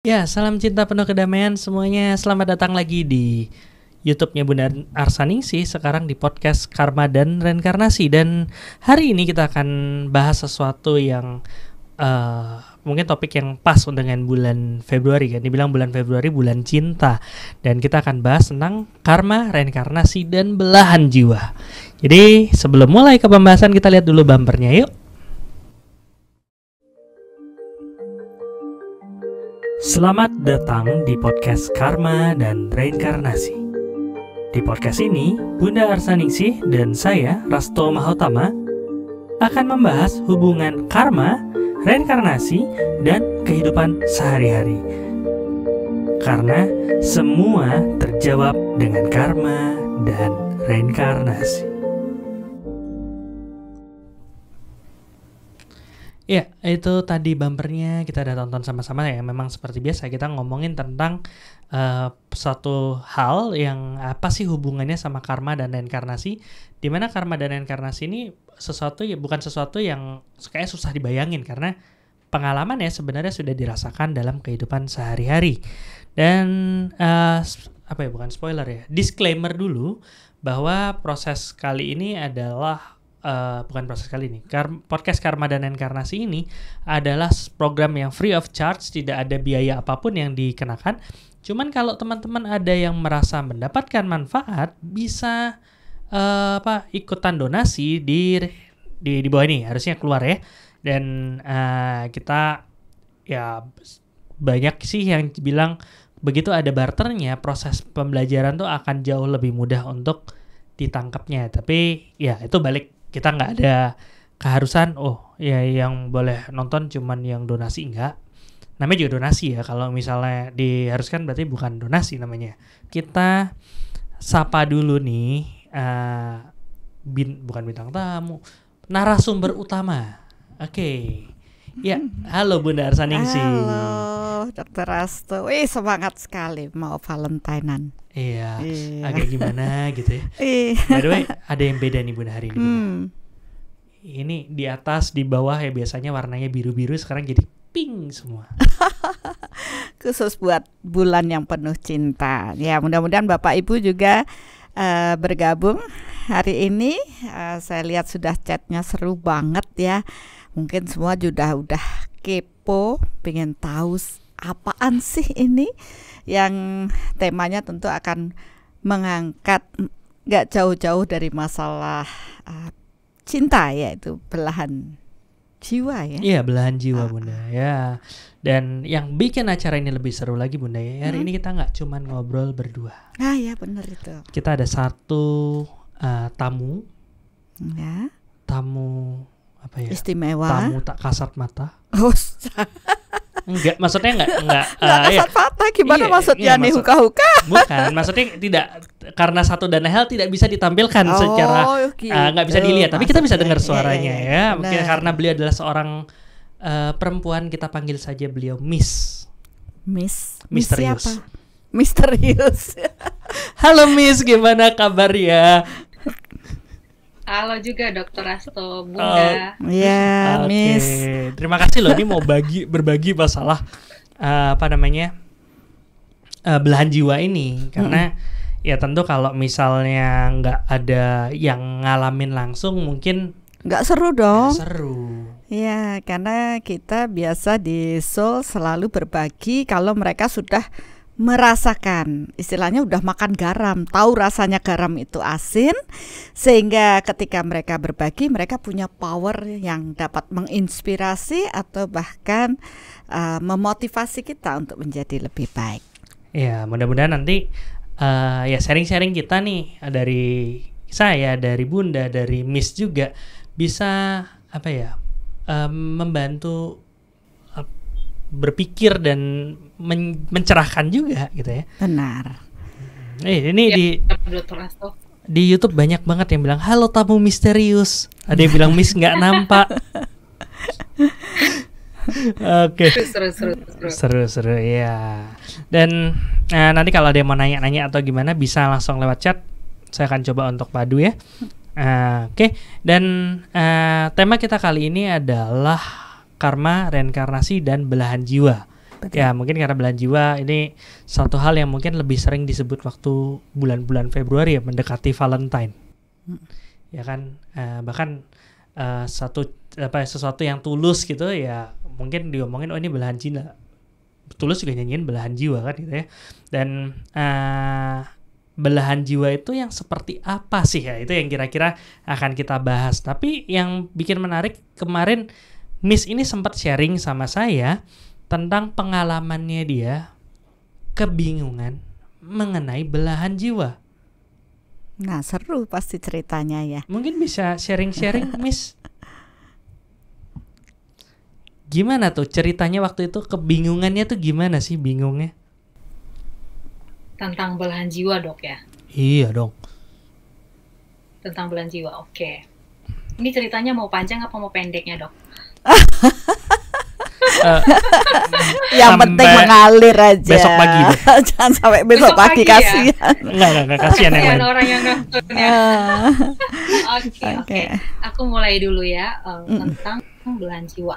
Ya, salam cinta penuh kedamaian semuanya. Selamat datang lagi di YouTube-nya Bunda Arsaningsih sekarang di podcast Karma dan Reinkarnasi dan hari ini kita akan bahas sesuatu yang uh, mungkin topik yang pas dengan bulan Februari kan. Dibilang bulan Februari bulan cinta dan kita akan bahas tentang karma, reinkarnasi dan belahan jiwa. Jadi, sebelum mulai ke pembahasan kita lihat dulu bumpernya yuk. Selamat datang di podcast Karma dan Reinkarnasi. Di podcast ini, Bunda Arsaningsih dan saya, Rasto Mahotama, akan membahas hubungan karma, reinkarnasi, dan kehidupan sehari-hari. Karena semua terjawab dengan karma dan reinkarnasi. Ya, itu tadi bumpernya kita udah tonton sama-sama ya. Memang seperti biasa kita ngomongin tentang uh, eh, satu hal yang apa sih hubungannya sama karma dan reinkarnasi. Di mana karma dan reinkarnasi ini sesuatu ya bukan sesuatu yang kayak susah dibayangin karena pengalaman ya sebenarnya sudah dirasakan dalam kehidupan sehari-hari. Dan uh, apa ya bukan spoiler ya. Disclaimer dulu bahwa proses kali ini adalah Eh, bukan proses kali ini. Kar podcast Karma dan Inkarnasi ini adalah program yang free of charge, tidak ada biaya apapun yang dikenakan. Cuman kalau teman-teman ada yang merasa mendapatkan manfaat, bisa uh, apa ikutan donasi di di di bawah ini harusnya keluar ya. Dan uh, kita ya banyak sih yang bilang begitu ada barternya proses pembelajaran tuh akan jauh lebih mudah untuk ditangkapnya. Tapi ya itu balik kita nggak ada keharusan oh ya yang boleh nonton cuman yang donasi enggak namanya juga donasi ya kalau misalnya diharuskan berarti bukan donasi namanya kita sapa dulu nih uh, bin bukan bintang tamu narasumber utama oke okay. ya halo Bunda Arsaningsi halo Dokter Astu wih semangat sekali mau Valentinean Iya, iya, agak gimana gitu ya. Iya. By the way, ada yang beda nih Bunda hari ini. Hmm. Ini di atas, di bawah ya biasanya warnanya biru-biru, sekarang jadi pink semua. Khusus buat bulan yang penuh cinta. Ya, mudah-mudahan Bapak Ibu juga uh, bergabung hari ini. Uh, saya lihat sudah chatnya seru banget ya. Mungkin semua sudah udah kepo, pengen tahu apaan sih ini yang temanya tentu akan mengangkat nggak jauh-jauh dari masalah uh, cinta yaitu belahan jiwa ya. Iya, belahan jiwa uh. Bunda. Ya. Dan yang bikin acara ini lebih seru lagi Bunda ya. Hari hmm. ini kita nggak cuman ngobrol berdua. Ah ya, benar itu. Kita ada satu uh, tamu. Ya. Tamu apa ya istimewa tamu tak kasat mata oh enggak maksudnya enggak enggak uh, kasat iya. mata gimana iya, maksudnya iya, nih huka huka bukan maksudnya tidak karena satu dan hal tidak bisa ditampilkan oh, secara gitu. uh, bisa dilihat tapi kita bisa dengar iya, iya, suaranya iya, ya. iya, ya mungkin nah. karena beliau adalah seorang uh, perempuan kita panggil saja beliau Miss Miss misterius Miss misterius Halo Miss, gimana kabar ya? Halo juga Dokter Asto Bunda. Oh, ya, yeah, okay. Miss. Terima kasih loh ini mau bagi berbagi masalah uh, apa namanya uh, belahan jiwa ini karena hmm ya tentu kalau misalnya nggak ada yang ngalamin langsung mungkin nggak seru dong. Gak seru. Ya, karena kita biasa di Seoul selalu berbagi kalau mereka sudah merasakan. Istilahnya udah makan garam, tahu rasanya garam itu asin sehingga ketika mereka berbagi mereka punya power yang dapat menginspirasi atau bahkan uh, memotivasi kita untuk menjadi lebih baik. Ya, mudah-mudahan nanti uh, ya sharing-sharing kita nih dari saya, dari Bunda, dari Miss juga bisa apa ya? Um, membantu berpikir dan men mencerahkan juga gitu ya. Benar. Eh, ini ya, di di YouTube banyak banget yang bilang halo tamu misterius. Ada yang bilang Miss nggak nampak. Oke. Okay. Seru seru seru. Seru seru ya. Dan nah, nanti kalau ada yang mau nanya-nanya atau gimana bisa langsung lewat chat. Saya akan coba untuk padu ya. Uh, Oke. Okay. Dan uh, tema kita kali ini adalah karma, reinkarnasi dan belahan jiwa. Betul. Ya, mungkin karena belahan jiwa ini satu hal yang mungkin lebih sering disebut waktu bulan-bulan Februari ya mendekati Valentine. Hmm. Ya kan uh, bahkan uh, satu apa ya, sesuatu yang tulus gitu ya mungkin diomongin oh ini belahan jiwa. Tulus juga nyanyiin belahan jiwa kan gitu ya. Dan uh, belahan jiwa itu yang seperti apa sih ya? Itu yang kira-kira akan kita bahas. Tapi yang bikin menarik kemarin Miss ini sempat sharing sama saya tentang pengalamannya dia kebingungan mengenai belahan jiwa. Nah, seru pasti ceritanya ya. Mungkin bisa sharing-sharing, Miss. Gimana tuh ceritanya waktu itu kebingungannya tuh gimana sih bingungnya? Tentang belahan jiwa, Dok ya. Iya, dong. Tentang belahan jiwa. Oke. Okay. Ini ceritanya mau panjang apa mau pendeknya, Dok? uh, yang penting mengalir aja besok pagi jangan sampai besok, besok pagi, pagi ya? kasihan nggak nggak kasihan yang orang yang ya. ah. oke oke aku mulai dulu ya uh, mm. tentang bulan jiwa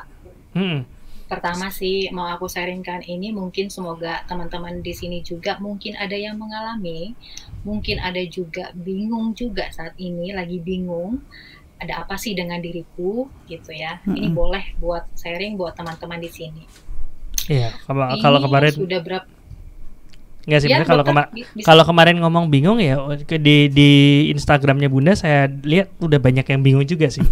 mm. pertama sih mau aku sharingkan ini mungkin semoga teman-teman di sini juga mungkin ada yang mengalami mungkin ada juga bingung juga saat ini lagi bingung ada apa sih dengan diriku gitu ya. Mm -hmm. Ini boleh buat sharing buat teman-teman di sini. Iya, kalau kemarin sudah berapa Enggak sih, ya, kalau kema bisa. kalau kemarin ngomong bingung ya di di Instagramnya Bunda saya lihat udah banyak yang bingung juga sih.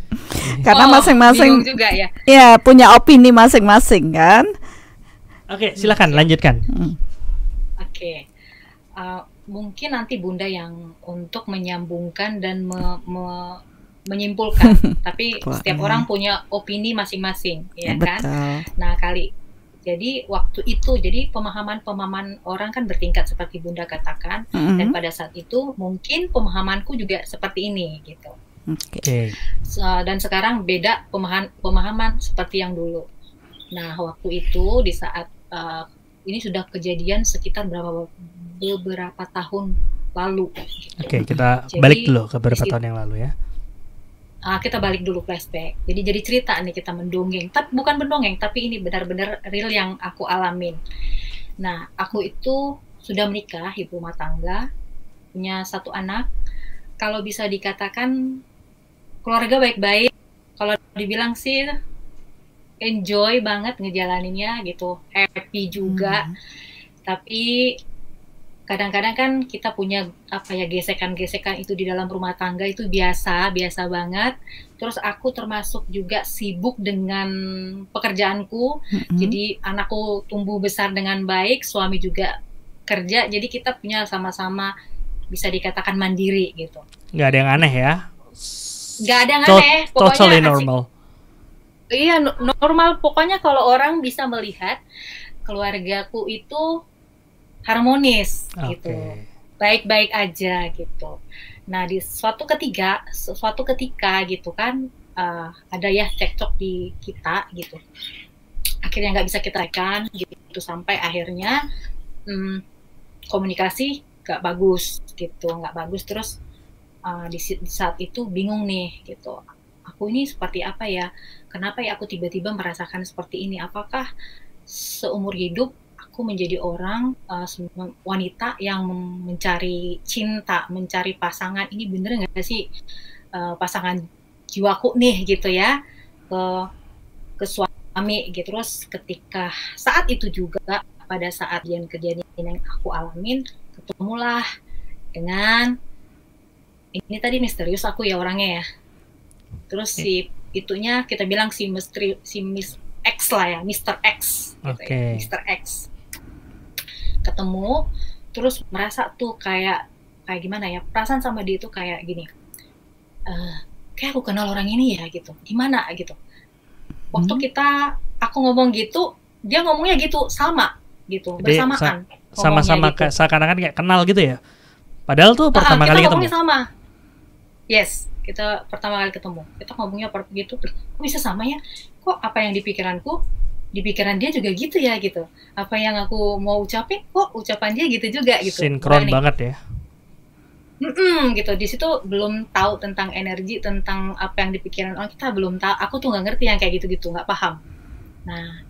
Karena oh, masing-masing oh, juga ya. Ya, punya opini masing-masing kan. Oke, okay, silakan lanjutkan. Hmm. Oke. Okay. Uh, eh, mungkin nanti Bunda yang untuk menyambungkan dan me, me, menyimpulkan, tapi setiap iya. orang punya opini masing-masing, ya Betul. kan? Nah, kali jadi waktu itu jadi pemahaman-pemahaman orang kan bertingkat seperti Bunda katakan mm -hmm. dan pada saat itu mungkin pemahamanku juga seperti ini gitu. Oke. Okay. So, eh, dan sekarang beda pemahaman pemahaman seperti yang dulu. Nah, waktu itu di saat uh, ini sudah kejadian sekitar berapa beberapa tahun lalu. Gitu. Oke, okay, kita jadi, balik dulu ke beberapa tahun yang lalu ya uh, kita balik dulu flashback. Jadi jadi cerita nih kita mendongeng, tapi bukan mendongeng, tapi ini benar-benar real yang aku alamin. Nah, aku itu sudah menikah, ibu rumah tangga, punya satu anak. Kalau bisa dikatakan keluarga baik-baik. Kalau dibilang sih enjoy banget ngejalaninnya gitu, happy juga. Hmm. Tapi kadang-kadang kan kita punya apa ya gesekan-gesekan itu di dalam rumah tangga itu biasa, biasa banget. Terus aku termasuk juga sibuk dengan pekerjaanku. Mm-hmm. Jadi anakku tumbuh besar dengan baik, suami juga kerja. Jadi kita punya sama-sama bisa dikatakan mandiri gitu. nggak ada yang aneh ya. nggak ada yang aneh, pokoknya totally normal. Iya, normal pokoknya kalau orang bisa melihat keluargaku itu harmonis okay. gitu baik-baik aja gitu nah di suatu ketiga suatu ketika gitu kan uh, ada ya cekcok di kita gitu akhirnya nggak bisa kita rekan gitu sampai akhirnya hmm, komunikasi nggak bagus gitu nggak bagus terus uh, di, di saat itu bingung nih gitu aku ini seperti apa ya kenapa ya aku tiba-tiba merasakan seperti ini apakah seumur hidup aku menjadi orang uh, wanita yang mencari cinta, mencari pasangan ini bener nggak sih uh, pasangan jiwaku nih gitu ya ke ke suami gitu terus ketika saat itu juga pada saat yang kejadian yang aku alamin ketemulah dengan ini tadi misterius aku ya orangnya ya terus si itunya kita bilang si misteri si mis X lah ya Mr X gitu ya, Oke. okay. ya, Mr X ketemu terus merasa tuh kayak kayak gimana ya perasaan sama dia itu kayak gini uh, kayak aku kenal orang ini ya gitu gimana gitu waktu hmm. kita aku ngomong gitu dia ngomongnya gitu sama gitu Jadi, bersamaan sama-sama gitu. seakan-akan kayak kenal gitu ya padahal tuh ah, ah, pertama uh, kali ketemu sama yes kita pertama kali ketemu kita ngomongnya gitu kok bisa sama ya kok apa yang dipikiranku di pikiran dia juga gitu ya gitu apa yang aku mau ucapin kok oh, ucapan dia gitu juga gitu sinkron nah, banget ya Mm -mm, gitu di situ belum tahu tentang energi tentang apa yang dipikiran orang kita belum tahu aku tuh nggak ngerti yang kayak gitu gitu nggak paham nah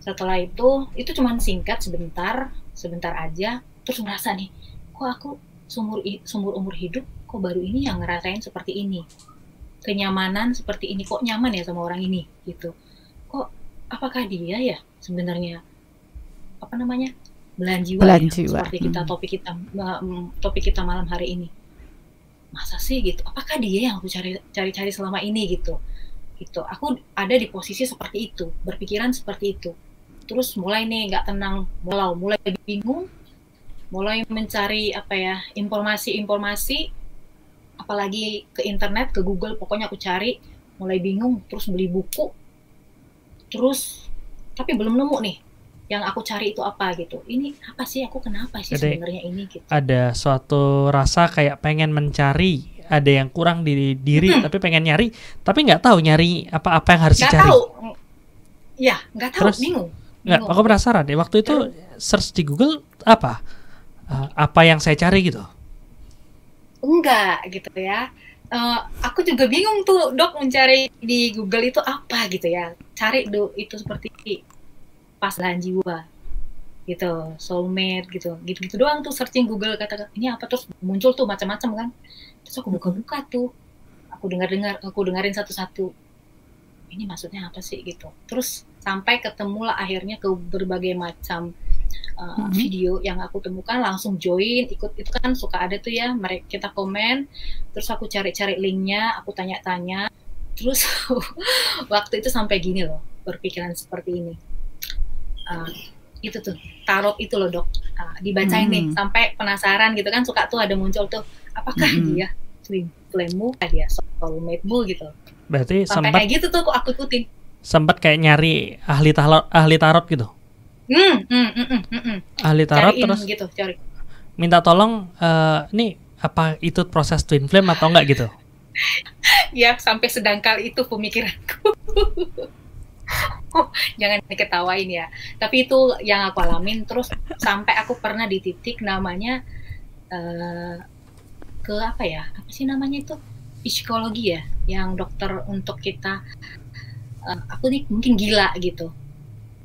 setelah itu itu cuma singkat sebentar sebentar aja terus ngerasa nih kok aku sumur sumur umur hidup kok baru ini yang ngerasain seperti ini kenyamanan seperti ini kok nyaman ya sama orang ini gitu kok apakah dia ya sebenarnya apa namanya belahan jiwa, belahan ya? seperti kita hmm. topik kita topik kita malam hari ini masa sih gitu apakah dia yang aku cari cari cari selama ini gitu gitu aku ada di posisi seperti itu berpikiran seperti itu terus mulai nih nggak tenang mulai mulai bingung mulai mencari apa ya informasi-informasi apalagi ke internet ke Google pokoknya aku cari mulai bingung terus beli buku terus tapi belum nemu nih yang aku cari itu apa gitu ini apa sih aku kenapa sih sebenarnya ini gitu ada suatu rasa kayak pengen mencari ada yang kurang di diri hmm. tapi pengen nyari tapi nggak tahu nyari apa apa yang harus gak dicari tahu. ya nggak tahu terus, bingung nggak aku penasaran deh waktu itu search di Google apa uh, apa yang saya cari gitu enggak gitu ya Eh, aku juga bingung tuh dok mencari di Google itu apa gitu ya cari do itu seperti pas pasangan jiwa gitu soulmate gitu gitu gitu doang tuh searching Google kata ini apa terus muncul tuh macam-macam kan terus aku buka-buka tuh aku dengar-dengar aku dengerin satu-satu ini maksudnya apa sih gitu terus sampai ketemulah akhirnya ke berbagai macam uh, mm -hmm. video yang aku temukan langsung join ikut itu kan suka ada tuh ya mereka kita komen terus aku cari-cari linknya aku tanya-tanya terus waktu itu sampai gini loh berpikiran seperti ini uh, itu tuh tarot itu loh dok uh, eh, ini mm -hmm. sampai penasaran gitu kan suka tuh ada muncul tuh apakah mm -hmm. dia twin kah dia soulmate-mu gitu berarti sampai sempat, kayak gitu tuh aku, aku ikutin sempat kayak nyari ahli tarot ahli tarot gitu Mm, mm, mm, mm, mm. Ahli tarot Cariin, terus gitu, cari. Minta tolong uh, eh, nih apa itu proses twin flame atau enggak gitu? ya sampai sedangkal itu pemikiranku. oh, jangan diketawain ya. Tapi itu yang aku alamin terus sampai aku pernah di titik namanya uh, ke apa ya? Apa sih namanya itu? Psikologi ya, yang dokter untuk kita. Uh, eh, aku nih mungkin gila gitu.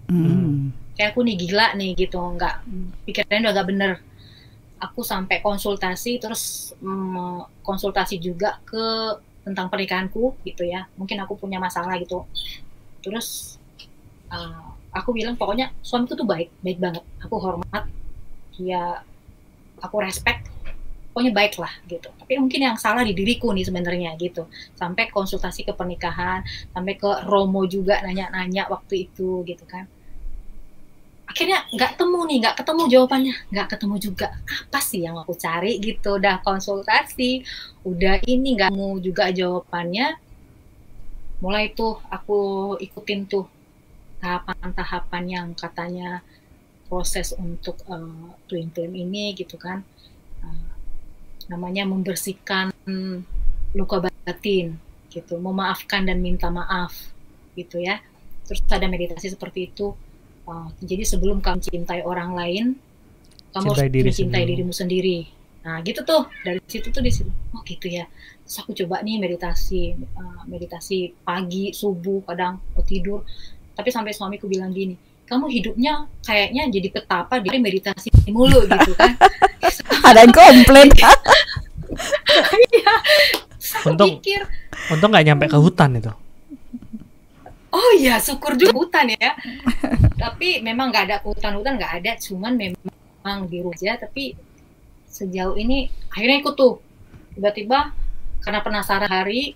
Hmm. hmm kayak aku nih gila nih gitu nggak pikirannya udah gak bener aku sampai konsultasi terus mm, konsultasi juga ke tentang pernikahanku gitu ya mungkin aku punya masalah gitu terus uh, aku bilang pokoknya suamiku tuh baik baik banget aku hormat dia aku respect pokoknya baik lah gitu. Tapi mungkin yang salah di diriku nih sebenarnya gitu. Sampai konsultasi ke pernikahan, sampai ke Romo juga nanya-nanya waktu itu gitu kan akhirnya nggak temu nih nggak ketemu jawabannya nggak ketemu juga apa sih yang aku cari gitu udah konsultasi udah ini nggak mau juga jawabannya mulai tuh aku ikutin tuh tahapan-tahapan yang katanya proses untuk uh, twin flame ini gitu kan uh, namanya membersihkan luka batin gitu memaafkan dan minta maaf gitu ya terus ada meditasi seperti itu jadi sebelum kamu cintai orang lain, kamu cintai harus diri mencintai sendiri. dirimu sendiri. Nah, gitu tuh. Dari situ tuh di situ. Oh, gitu ya. Terus aku coba nih meditasi, eh, meditasi pagi, subuh, kadang mau tidur. Tapi sampai suamiku bilang gini, kamu hidupnya kayaknya jadi petapa dari meditasi mulu gitu kan. Ada yang komplain. Iya. untung, pikir. Untung nggak nyampe ke hmm, hutan itu. Oh iya, syukur juga hutan ya. tapi memang nggak ada hutan-hutan nggak ada, cuman memang di rumah aja. Tapi sejauh ini akhirnya ikut tuh. Tiba-tiba karena penasaran hari,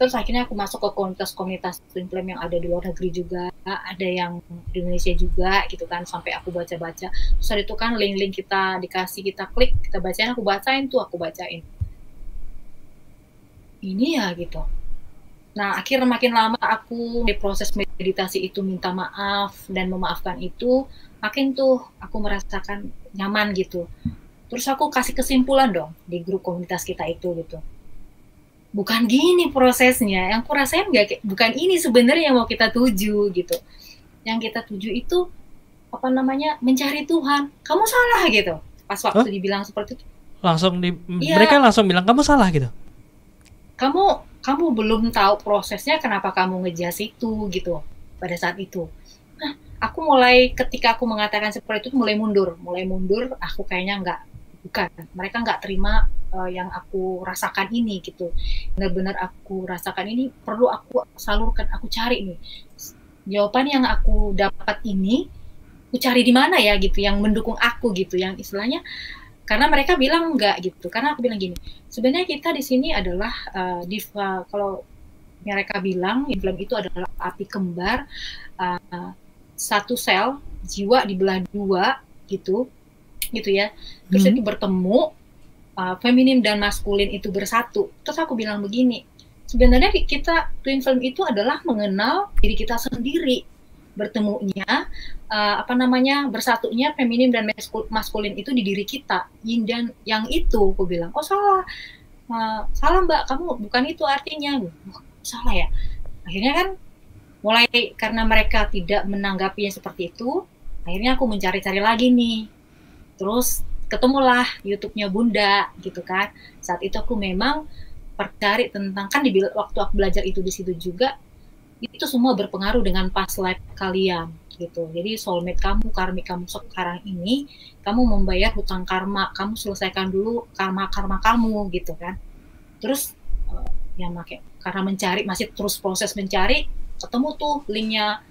terus akhirnya aku masuk ke komunitas-komunitas film yang ada di luar negeri juga, ada yang di Indonesia juga gitu kan. Sampai aku baca-baca. Terus ada itu kan link-link kita dikasih kita klik, kita bacain, aku bacain tuh, aku bacain. Ini ya gitu Nah, akhirnya makin lama aku di proses meditasi itu minta maaf dan memaafkan itu, makin tuh aku merasakan nyaman gitu. Terus aku kasih kesimpulan dong di grup komunitas kita itu gitu. Bukan gini prosesnya, yang aku rasain gak, bukan ini sebenarnya yang mau kita tuju gitu. Yang kita tuju itu apa namanya mencari Tuhan. Kamu salah gitu. Pas waktu huh? dibilang seperti itu. Langsung di ya, mereka langsung bilang kamu salah gitu. Kamu kamu belum tahu prosesnya kenapa kamu ngejas itu gitu pada saat itu nah, aku mulai ketika aku mengatakan seperti itu mulai mundur mulai mundur aku kayaknya nggak bukan mereka nggak terima uh, yang aku rasakan ini gitu benar-benar aku rasakan ini perlu aku salurkan aku cari nih jawaban yang aku dapat ini aku cari di mana ya gitu yang mendukung aku gitu yang istilahnya karena mereka bilang enggak gitu karena aku bilang gini sebenarnya kita di sini adalah uh, di eh, kalau mereka bilang inflam itu adalah api kembar uh, satu sel jiwa dibelah dua gitu gitu ya terus hmm. itu bertemu uh, feminim dan maskulin itu bersatu terus aku bilang begini sebenarnya kita twin film itu adalah mengenal diri kita sendiri bertemunya uh, apa namanya bersatunya feminim dan maskul maskulin itu di diri kita yin dan yang itu aku bilang oh salah uh, salah mbak kamu bukan itu artinya oh, salah ya akhirnya kan mulai karena mereka tidak menanggapinya seperti itu akhirnya aku mencari-cari lagi nih terus ketemulah YouTube-nya Bunda gitu kan saat itu aku memang percari tentang kan di waktu aku belajar itu di situ juga itu semua berpengaruh dengan past life kalian gitu. Jadi soulmate kamu, karmik kamu sekarang ini, kamu membayar hutang karma, kamu selesaikan dulu karma-karma kamu gitu kan. Terus uh, eh, yang pakai karena mencari masih terus proses mencari, ketemu tuh linknya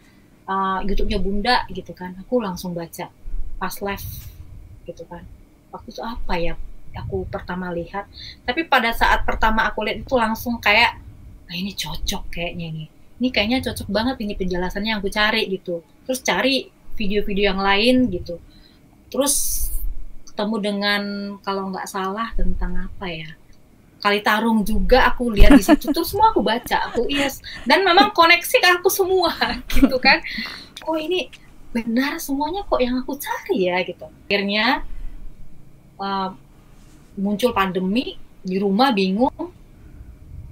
uh, YouTube-nya Bunda gitu kan. Aku langsung baca past life gitu kan. Waktu itu apa ya? Aku pertama lihat, tapi pada saat pertama aku lihat itu langsung kayak, nah ini cocok kayaknya nih ini kayaknya cocok banget ini penjelasannya yang aku cari gitu terus cari video-video yang lain gitu terus ketemu dengan kalau nggak salah tentang apa ya kali tarung juga aku lihat di situ terus semua aku baca aku yes iya. dan memang koneksi ke aku semua gitu kan oh ini benar semuanya kok yang aku cari ya gitu akhirnya uh, muncul pandemi di rumah bingung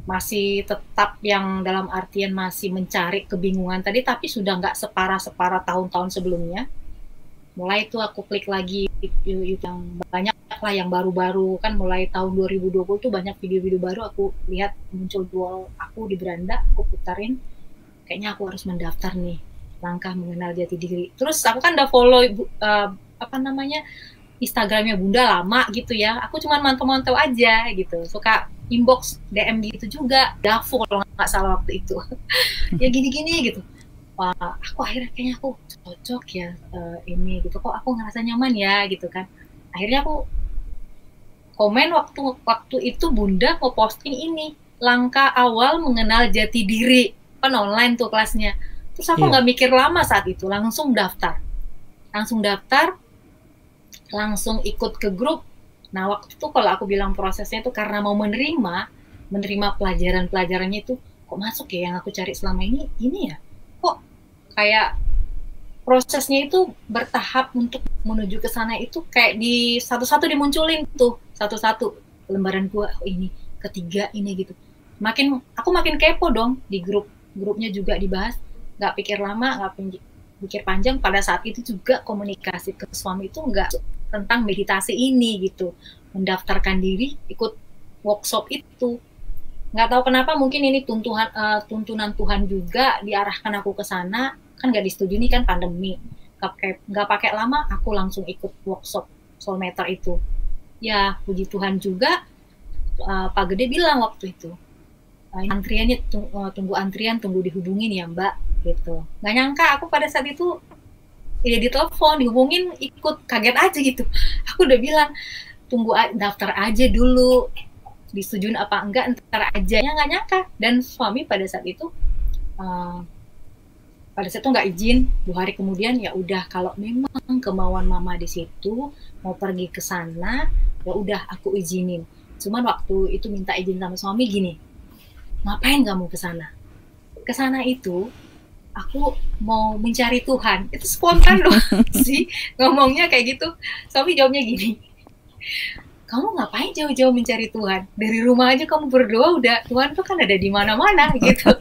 masih tetap yang dalam artian masih mencari kebingungan tadi tapi sudah nggak separah-separah tahun-tahun sebelumnya mulai itu aku klik lagi yang banyak lah yang baru-baru kan mulai tahun 2020 tuh banyak video-video baru aku lihat muncul dual aku di beranda aku putarin kayaknya aku harus mendaftar nih langkah mengenal jati diri terus aku kan udah follow uh, apa namanya Instagramnya Bunda lama gitu ya. Aku cuma mantau-mantau aja gitu. Suka inbox DM gitu juga. Davo kalau nggak salah waktu itu. ya gini-gini gitu. Wah, aku akhirnya kayaknya aku cocok ya uh, ini gitu. Kok aku ngerasa nyaman ya gitu kan. Akhirnya aku komen waktu waktu itu Bunda mau posting ini langkah awal mengenal jati diri kan online tuh kelasnya. Terus aku iya. nggak yeah. mikir lama saat itu, langsung daftar. Langsung daftar, langsung ikut ke grup. Nah, waktu itu kalau aku bilang prosesnya itu karena mau menerima, menerima pelajaran-pelajarannya itu kok masuk ya yang aku cari selama ini, ini ya. Kok kayak prosesnya itu bertahap untuk menuju ke sana itu kayak di satu-satu dimunculin tuh, satu-satu lembaran gua oh ini, ketiga ini gitu. Makin aku makin kepo dong di grup, grupnya juga dibahas. Gak pikir lama, gak mikir panjang pada saat itu juga komunikasi ke suami itu enggak tentang meditasi ini gitu mendaftarkan diri ikut workshop itu nggak tahu kenapa mungkin ini tuntuhan uh, tuntunan Tuhan juga diarahkan aku ke sana kan nggak disetujui ini kan pandemi nggak pakai nggak pakai lama aku langsung ikut workshop meter itu ya puji Tuhan juga uh, Pak Gede bilang waktu itu antriannya eh, tunggu antrian tunggu dihubungin ya mbak gitu nggak nyangka aku pada saat itu ya ditelepon dihubungin ikut kaget aja gitu aku udah bilang tunggu daftar aja dulu disetujuin apa enggak ntar aja ya nggak nyangka dan suami pada saat itu uh, pada saat itu nggak izin dua hari kemudian ya udah kalau memang kemauan mama di situ mau pergi ke sana ya udah aku izinin cuman waktu itu minta izin sama suami gini ngapain kamu ke sana? Ke sana itu aku mau mencari Tuhan. Itu spontan loh sih ngomongnya kayak gitu. Suami jawabnya gini, kamu ngapain jauh-jauh mencari Tuhan? Dari rumah aja kamu berdoa udah Tuhan tuh kan ada di mana-mana gitu.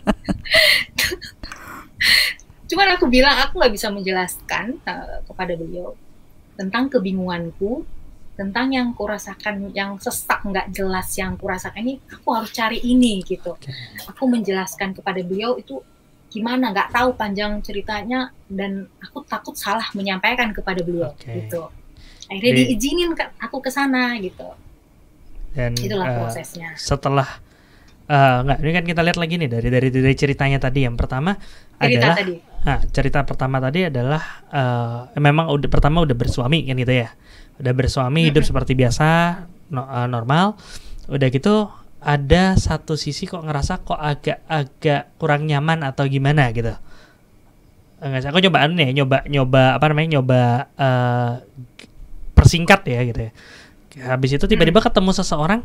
Cuman aku bilang aku nggak bisa menjelaskan uh, kepada beliau tentang kebingunganku tentang yang kurasakan yang sesak nggak jelas yang kurasakan ini aku harus cari ini gitu aku menjelaskan kepada beliau itu gimana nggak tahu panjang ceritanya dan aku takut salah menyampaikan kepada beliau okay. gitu akhirnya Jadi, diizinin ke, aku ke sana gitu dan itulah uh, prosesnya setelah uh, nggak ini kan kita lihat lagi nih dari dari dari ceritanya tadi yang pertama cerita adalah tadi. Nah, cerita pertama tadi adalah uh, memang udah pertama udah bersuami kan gitu ya udah bersuami hidup seperti biasa no, uh, normal udah gitu ada satu sisi kok ngerasa kok agak-agak kurang nyaman atau gimana gitu enggak aku coba aneh ya nyoba nyoba apa namanya nyoba uh, persingkat ya gitu ya habis itu tiba-tiba ketemu seseorang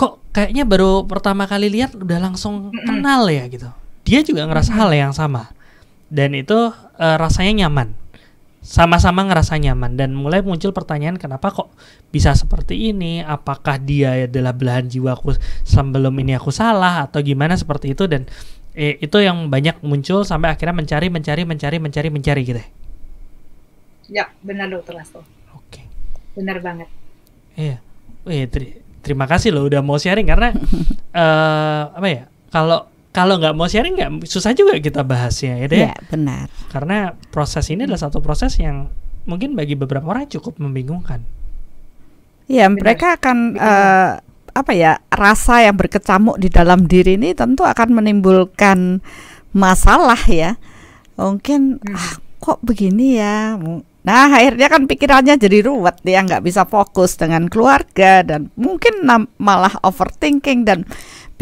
kok kayaknya baru pertama kali lihat udah langsung kenal ya gitu dia juga ngerasa hal yang sama dan itu uh, rasanya nyaman sama-sama ngerasa nyaman dan mulai muncul pertanyaan kenapa kok bisa seperti ini apakah dia adalah belahan jiwa aku sebelum ini aku salah atau gimana seperti itu dan eh, itu yang banyak muncul sampai akhirnya mencari mencari mencari mencari mencari gitu ya, ya benar dokter Lasto oke okay. benar banget iya eh, ter terima kasih loh udah mau sharing karena uh, apa ya kalau kalau nggak mau sharing nggak susah juga kita bahasnya ya deh. Ya, benar. Karena proses ini adalah hmm. satu proses yang mungkin bagi beberapa orang cukup membingungkan. Ya, mereka akan uh, apa ya rasa yang berkecamuk di dalam diri ini tentu akan menimbulkan masalah ya. Mungkin hmm. ah, kok begini ya. Nah akhirnya kan pikirannya jadi ruwet dia nggak bisa fokus dengan keluarga dan mungkin malah overthinking dan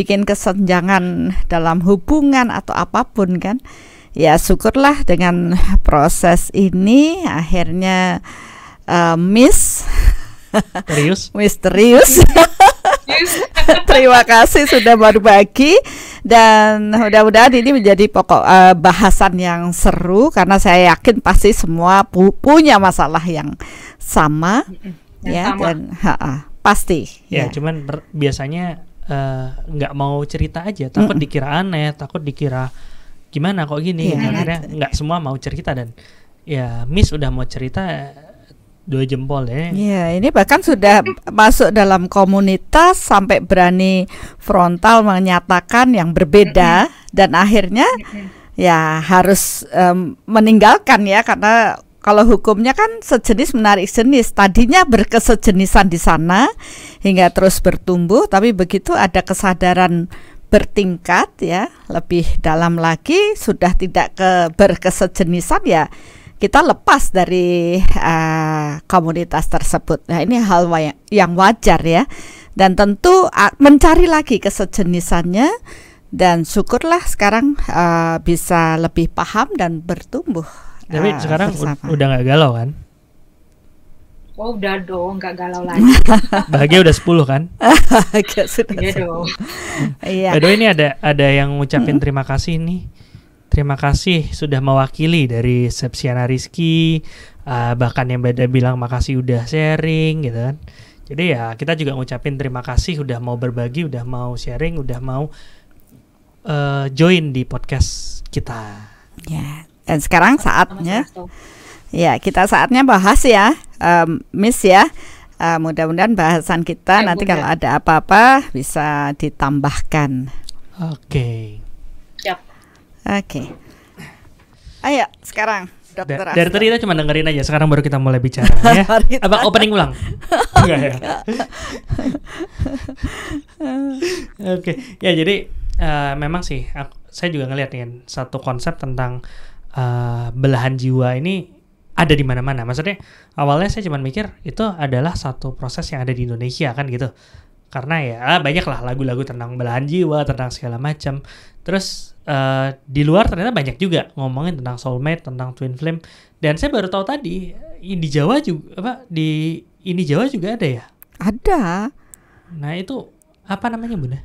bikin kesenjangan dalam hubungan atau apapun kan ya syukurlah dengan proses ini akhirnya uh, miss misterius misterius terima kasih sudah bagi dan mudah-mudahan ini menjadi pokok uh, bahasan yang seru karena saya yakin pasti semua pu punya masalah yang sama ya, yang ya sama. dan ha -ha, pasti ya, ya cuman biasanya Eh, nggak uh, mau cerita aja takut mm -mm. dikira aneh takut dikira gimana kok gini yeah. akhirnya nggak semua mau cerita dan ya Miss udah mau cerita dua jempol ya. Iya, ini bahkan sudah masuk dalam komunitas sampai berani frontal menyatakan yang berbeda dan akhirnya ya harus um, meninggalkan ya karena kalau hukumnya kan sejenis menarik jenis. Tadinya berkesejenisan di sana hingga terus bertumbuh, tapi begitu ada kesadaran bertingkat ya, lebih dalam lagi sudah tidak ke berkesejenisan ya kita lepas dari uh, komunitas tersebut. Nah, ini hal yang wajar ya. Dan tentu mencari lagi kesejenisannya dan syukurlah sekarang uh, bisa lebih paham dan bertumbuh tapi ah, sekarang bersama. Kan. udah nggak galau kan? Oh udah dong, nggak galau lagi. Bahagia udah 10 kan? Iya, iya dong. Iya. Aduh ini ada ada yang ngucapin mm -hmm. terima kasih nih. Terima kasih sudah mewakili dari Sepsiana Rizky, uh, bahkan yang beda bilang makasih udah sharing gitu kan. Jadi ya kita juga ngucapin terima kasih udah mau berbagi, udah mau sharing, udah mau uh, join di podcast kita. Ya, dan sekarang saatnya, ya kita saatnya bahas ya, um, Miss ya. Uh, mudah-mudahan bahasan kita eh, nanti bunda. kalau ada apa-apa bisa ditambahkan. Oke. Okay. Oke. Okay. Ayo sekarang dokter Dari tadi kita cuma dengerin aja, sekarang baru kita mulai bicara ya. Apa opening ulang? Enggak ya. Oke, okay. ya jadi uh, memang sih aku, saya juga ngeliat nih satu konsep tentang uh, belahan jiwa ini ada di mana-mana. Maksudnya awalnya saya cuma mikir itu adalah satu proses yang ada di Indonesia kan gitu. Karena ya ah, banyaklah lagu-lagu tentang belahan jiwa, tentang segala macam. Terus uh, di luar ternyata banyak juga ngomongin tentang soulmate, tentang twin flame. Dan saya baru tahu tadi di Jawa juga apa di ini Jawa juga ada ya? Ada. Nah, itu apa namanya, Bunda? Eh,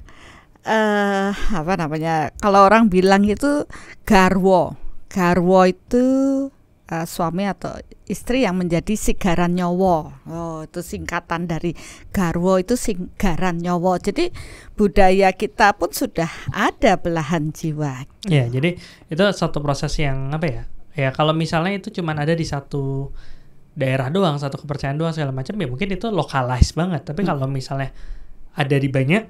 uh, apa namanya? Kalau orang bilang itu garwo garwo itu uh, suami atau istri yang menjadi sigaran nyowo. Oh, itu singkatan dari garwo itu sigaran nyowo. Jadi budaya kita pun sudah ada belahan jiwa. Ya, jadi itu satu proses yang apa ya? Ya, kalau misalnya itu cuma ada di satu daerah doang, satu kepercayaan doang segala macam ya mungkin itu lokalis banget. Tapi hmm. kalau misalnya ada di banyak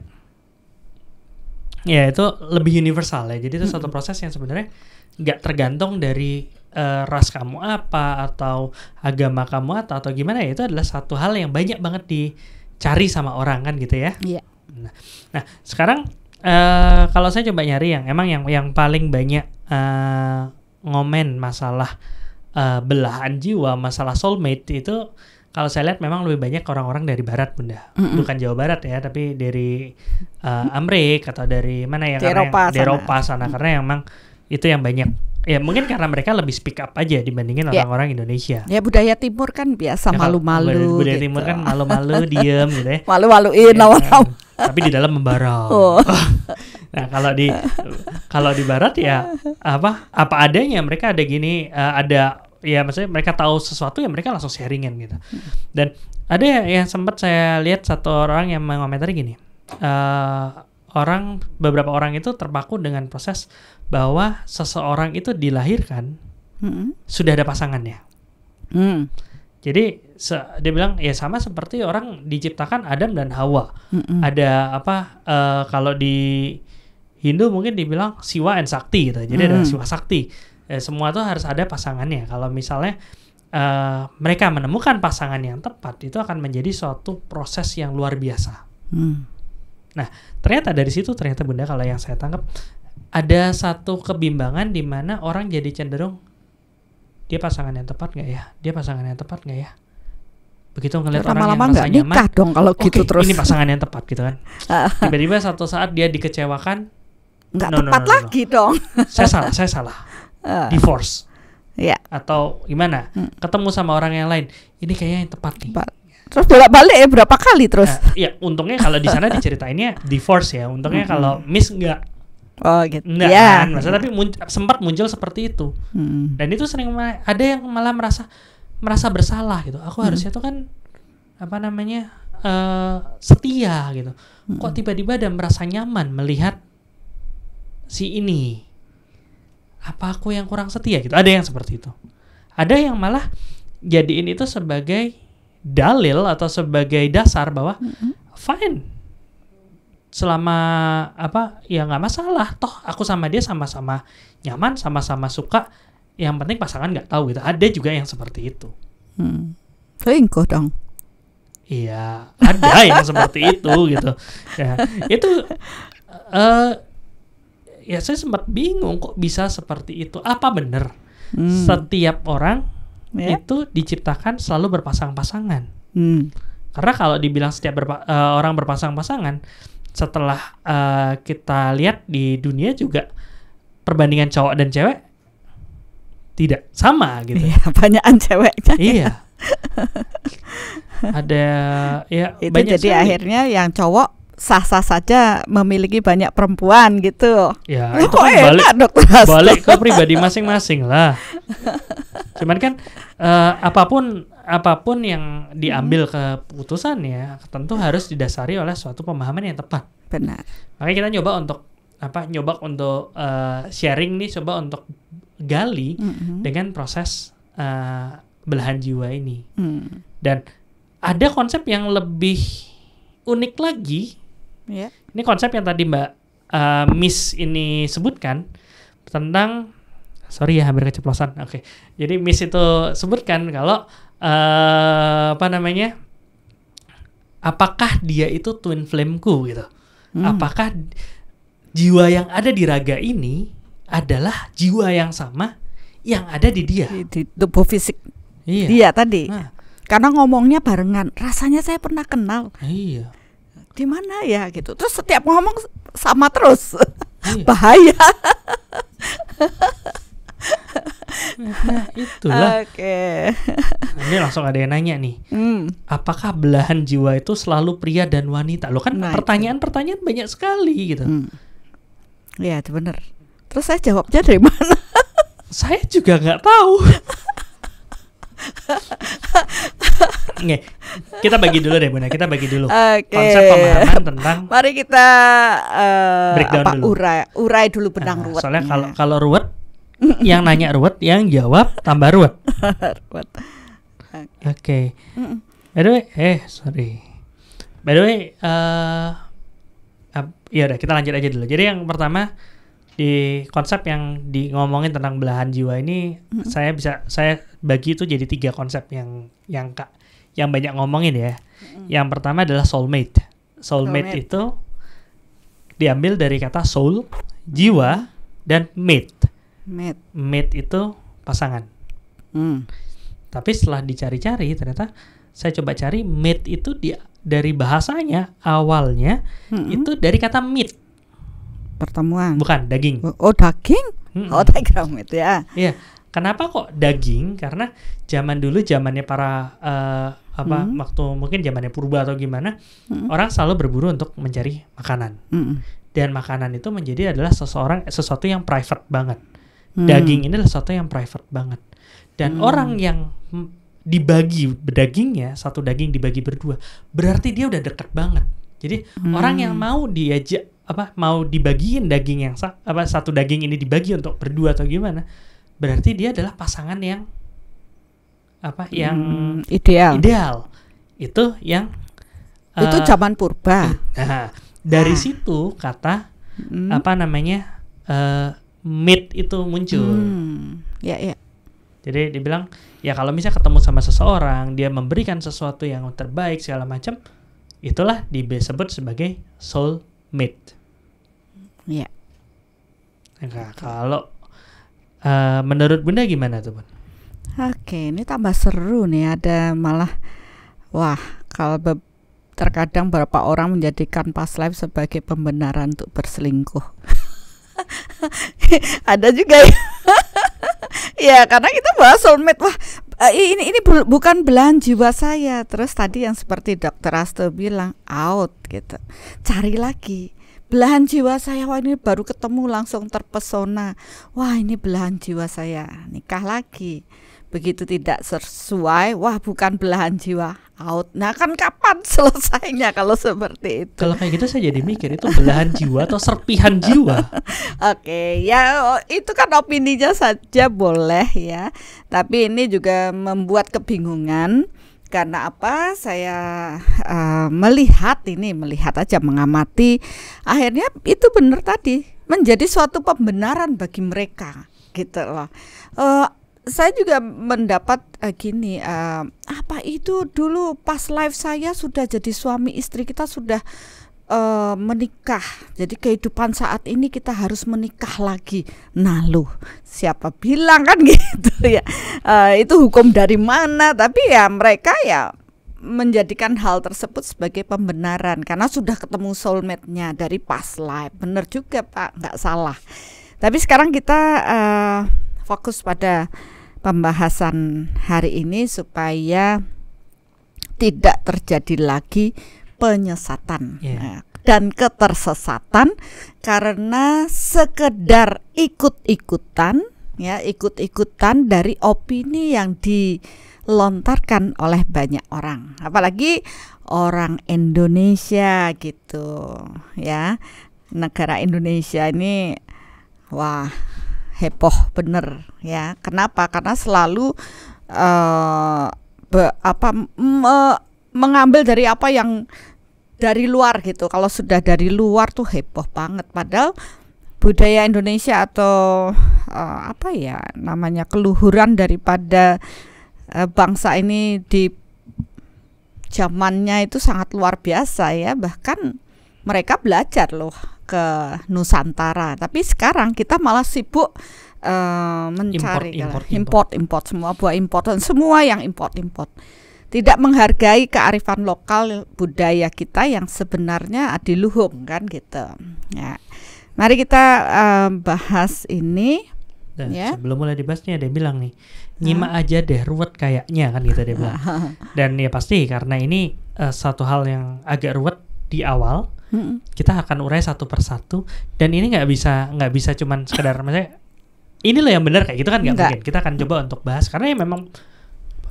ya itu lebih universal ya. Jadi itu hmm. satu proses yang sebenarnya nggak tergantung dari uh, ras kamu apa atau agama kamu atau atau gimana ya itu adalah satu hal yang banyak banget dicari sama orang kan gitu ya. Iya. Nah, nah sekarang uh, kalau saya coba nyari yang emang yang yang paling banyak uh, ngomen masalah uh, belahan jiwa, masalah soulmate itu kalau saya lihat memang lebih banyak orang-orang dari barat bunda mm -hmm. bukan Jawa Barat ya tapi dari uh, Amerika atau dari mana ya di Eropa yang, sana. di Eropa sana karena emang itu yang banyak ya mungkin karena mereka lebih speak up aja dibandingin ya. orang-orang yeah. Indonesia. Ya budaya timur kan biasa ya, malu-malu. Ya, budaya gitu. timur kan malu-malu, diem gitu ya. Malu-maluin ya, kan. Tapi di dalam membara. Oh. nah kalau di kalau di barat ya apa apa adanya mereka ada gini eh, ada ya maksudnya mereka tahu sesuatu ya mereka langsung sharingin gitu. Dan ada ya, yang sempat saya lihat satu orang yang mengomentari gini. Uh, orang beberapa orang itu terpaku dengan proses bahwa seseorang itu dilahirkan mm-hmm. sudah ada pasangannya. Mm. Jadi dia bilang ya sama seperti orang diciptakan Adam dan Hawa. Mm-hmm. Ada apa uh, kalau di Hindu mungkin dibilang siwa dan sakti gitu. Jadi mm. ada siwa sakti. Eh, semua itu harus ada pasangannya. Kalau misalnya uh, mereka menemukan pasangan yang tepat itu akan menjadi suatu proses yang luar biasa. Mm. Nah, ternyata dari situ ternyata Bunda kalau yang saya tangkap ada satu kebimbangan di mana orang jadi cenderung dia pasangan yang tepat nggak ya? Dia pasangan yang tepat nggak ya? Begitu ngelihat orang yang merasa gak nyaman, nikah dong kalau gitu okay, terus. Ini pasangan yang tepat gitu kan. Tiba-tiba satu saat dia dikecewakan, nggak no, tepat no, no, no, lagi dong. saya salah, saya salah. Ah. Divorce. Ya. Atau gimana? Hmm. Ketemu sama orang yang lain, ini kayaknya yang tepat nih. Tepat. Terus bolak-balik ya berapa kali terus? Nah, ya untungnya kalau di sana diceritainnya divorce ya. Untungnya hmm. kalau miss nggak Oh gitu. Enggak yeah. kan, maksudnya tapi mun sempat muncul seperti itu. Hmm. Dan itu sering ada yang malah merasa merasa bersalah gitu. Aku hmm. harusnya tuh kan apa namanya uh, setia gitu. Hmm. Kok tiba-tiba ada merasa nyaman melihat si ini. Apa aku yang kurang setia gitu? Ada yang seperti itu. Ada yang malah jadiin itu sebagai dalil atau sebagai dasar bahwa mm -hmm. fine selama apa ya nggak masalah toh aku sama dia sama-sama nyaman sama-sama suka yang penting pasangan nggak tahu gitu ada juga yang seperti itu hmm. selingkuh dong iya ada yang seperti itu gitu ya, itu uh, ya saya sempat bingung kok bisa seperti itu apa bener hmm. setiap orang yeah. itu diciptakan selalu berpasang-pasangan hmm. karena kalau dibilang setiap berpa uh, orang berpasang-pasangan setelah uh, kita lihat di dunia juga perbandingan cowok dan cewek tidak sama gitu. Iya, banyakan cewek ya. Iya. ada ya itu jadi sekali. akhirnya yang cowok sah-sah saja memiliki banyak perempuan gitu. Ya, Loh, itu kok kan enak, balik, dokter Balik ke pribadi masing-masing lah. Cuman kan uh, apapun apapun yang diambil ya tentu harus didasari oleh suatu pemahaman yang tepat. Benar. Makanya kita nyoba untuk apa? Nyoba untuk uh, sharing nih, coba untuk gali -hmm. dengan proses uh, belahan jiwa ini. Mm. Dan ada konsep yang lebih unik lagi Yeah. Ini konsep yang tadi Mbak uh, Miss ini sebutkan tentang sorry ya hampir keceplosan. Oke. Okay. Jadi Miss itu sebutkan kalau uh, apa namanya? Apakah dia itu twin flameku gitu? Hmm. Apakah jiwa yang ada di raga ini adalah jiwa yang sama yang ada di dia? Di, di tubuh fisik. Iya. Dia tadi. Nah. Karena ngomongnya barengan, rasanya saya pernah kenal. Iya di mana ya gitu terus setiap ngomong sama terus iya. bahaya nah itulah oke okay. Nah, ini langsung ada yang nanya nih hmm. apakah belahan jiwa itu selalu pria dan wanita lo kan nah, pertanyaan-pertanyaan banyak sekali gitu hmm. ya benar terus saya jawabnya dari mana saya juga nggak tahu Nge, kita bagi dulu deh Bunda, kita bagi dulu okay. konsep pemahaman tentang. Mari kita uh, eh, down apa, dulu. Urai, urai dulu benang nah, ruwet. Soalnya iya. kalau kalau ruwet, yang nanya ruwet, yang jawab tambah ruwet. ruwet. Oke. Okay. By the way, eh sorry. By the way, uh, uh, ya udah kita lanjut aja dulu. Jadi yang pertama di konsep yang di ngomongin tentang belahan jiwa ini hmm saya bisa saya bagi itu jadi tiga konsep yang yang kak yang banyak ngomongin ya. hmm Yang pertama adalah soulmate. soulmate. Soulmate itu diambil dari kata soul, jiwa dan mate. Mate. Mate itu pasangan. Mm. Tapi setelah dicari-cari ternyata saya coba cari mate itu dia dari bahasanya awalnya hmm itu dari kata mate pertemuan. Bukan daging. Oh, oh daging? Mm -mm. Oh telegram itu ya. Iya. Kenapa kok daging? Karena zaman dulu zamannya para uh, apa mm. waktu mungkin zamannya purba atau gimana mm. orang selalu berburu untuk mencari makanan. Mm. Dan makanan itu menjadi adalah seseorang sesuatu yang private banget. Mm. Daging ini adalah sesuatu yang private banget. Dan mm. orang yang dibagi dagingnya satu daging dibagi berdua berarti dia udah dekat banget. Jadi hmm. orang yang mau diajak apa mau dibagiin daging yang apa satu daging ini dibagi untuk berdua atau gimana berarti dia adalah pasangan yang apa yang hmm, ideal ideal itu yang itu uh, zaman purba nah dari ah. situ kata hmm. apa namanya uh, eh, mid itu muncul hmm. ya ya jadi dibilang ya kalau misalnya ketemu sama seseorang dia memberikan sesuatu yang terbaik segala macam itulah disebut sebagai soul mid. Iya. Nah, kalau uh, menurut Bunda gimana tuh, Bun? Oke, ini tambah seru nih ada malah wah, kalau be terkadang beberapa orang menjadikan past life sebagai pembenaran untuk berselingkuh. ada juga ya. ya karena kita bahas soulmate wah uh, ini ini bu bukan belahan jiwa saya. Terus tadi yang seperti dokter Asto bilang out gitu. Cari lagi belahan jiwa saya wah ini baru ketemu langsung terpesona. Wah ini belahan jiwa saya nikah lagi. Begitu tidak sesuai, wah bukan belahan jiwa out. Nah, kan kapan selesainya kalau seperti itu? Kalau kayak gitu saya jadi mikir itu belahan jiwa atau serpihan jiwa. Oke, okay, ya oh, itu kan opininya saja boleh ya. Tapi ini juga membuat kebingungan karena apa? Saya uh, melihat ini melihat aja mengamati akhirnya itu benar tadi menjadi suatu pembenaran bagi mereka gitu loh. Uh, saya juga mendapat uh, gini uh, apa itu dulu pas live saya sudah jadi suami istri kita sudah uh, menikah jadi kehidupan saat ini kita harus menikah lagi nah lu siapa bilang kan gitu ya uh, itu hukum dari mana tapi ya mereka ya menjadikan hal tersebut sebagai pembenaran karena sudah ketemu soulmate-nya dari pas live benar juga pak nggak salah tapi sekarang kita uh, fokus pada pembahasan hari ini supaya tidak terjadi lagi penyesatan yeah. Iya. dan ketersesatan karena sekedar ikut-ikutan ya ikut-ikutan dari opini yang dilontarkan oleh banyak orang apalagi orang Indonesia gitu ya negara Indonesia ini wah heboh bener ya. Kenapa? Karena selalu uh, be, apa me, mengambil dari apa yang dari luar gitu. Kalau sudah dari luar tuh heboh banget. Padahal budaya Indonesia atau uh, apa ya namanya keluhuran daripada uh, bangsa ini di zamannya itu sangat luar biasa ya. Bahkan mereka belajar loh ke Nusantara. Tapi sekarang kita malah sibuk uh, mencari import import, semua buah import dan semua yang import import. Tidak menghargai kearifan lokal budaya kita yang sebenarnya adiluhung kan gitu. Ya. Mari kita uh, bahas ini. Dan ya. sebelum mulai dibahas ada yang bilang nih nyimak hmm. aja deh ruwet kayaknya kan gitu dia bilang dan ya pasti karena ini uh, satu hal yang agak ruwet di awal -mm. Kita akan urai satu persatu dan ini nggak bisa nggak bisa cuman sekedar misalnya ini loh yang benar kayak gitu kan nggak mungkin. Kita akan coba untuk bahas karena ya memang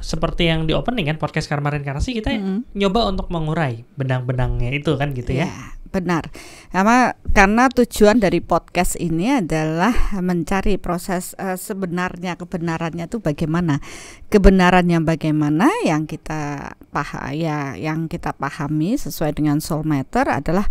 seperti yang di opening kan podcast kemarin karena sih kita mm -hmm. nyoba untuk mengurai benang-benangnya itu kan gitu ya. Yeah, benar. Karena karena tujuan dari podcast ini adalah mencari proses uh, sebenarnya kebenarannya itu bagaimana. Kebenaran yang bagaimana yang kita paham ya yang kita pahami sesuai dengan soul matter adalah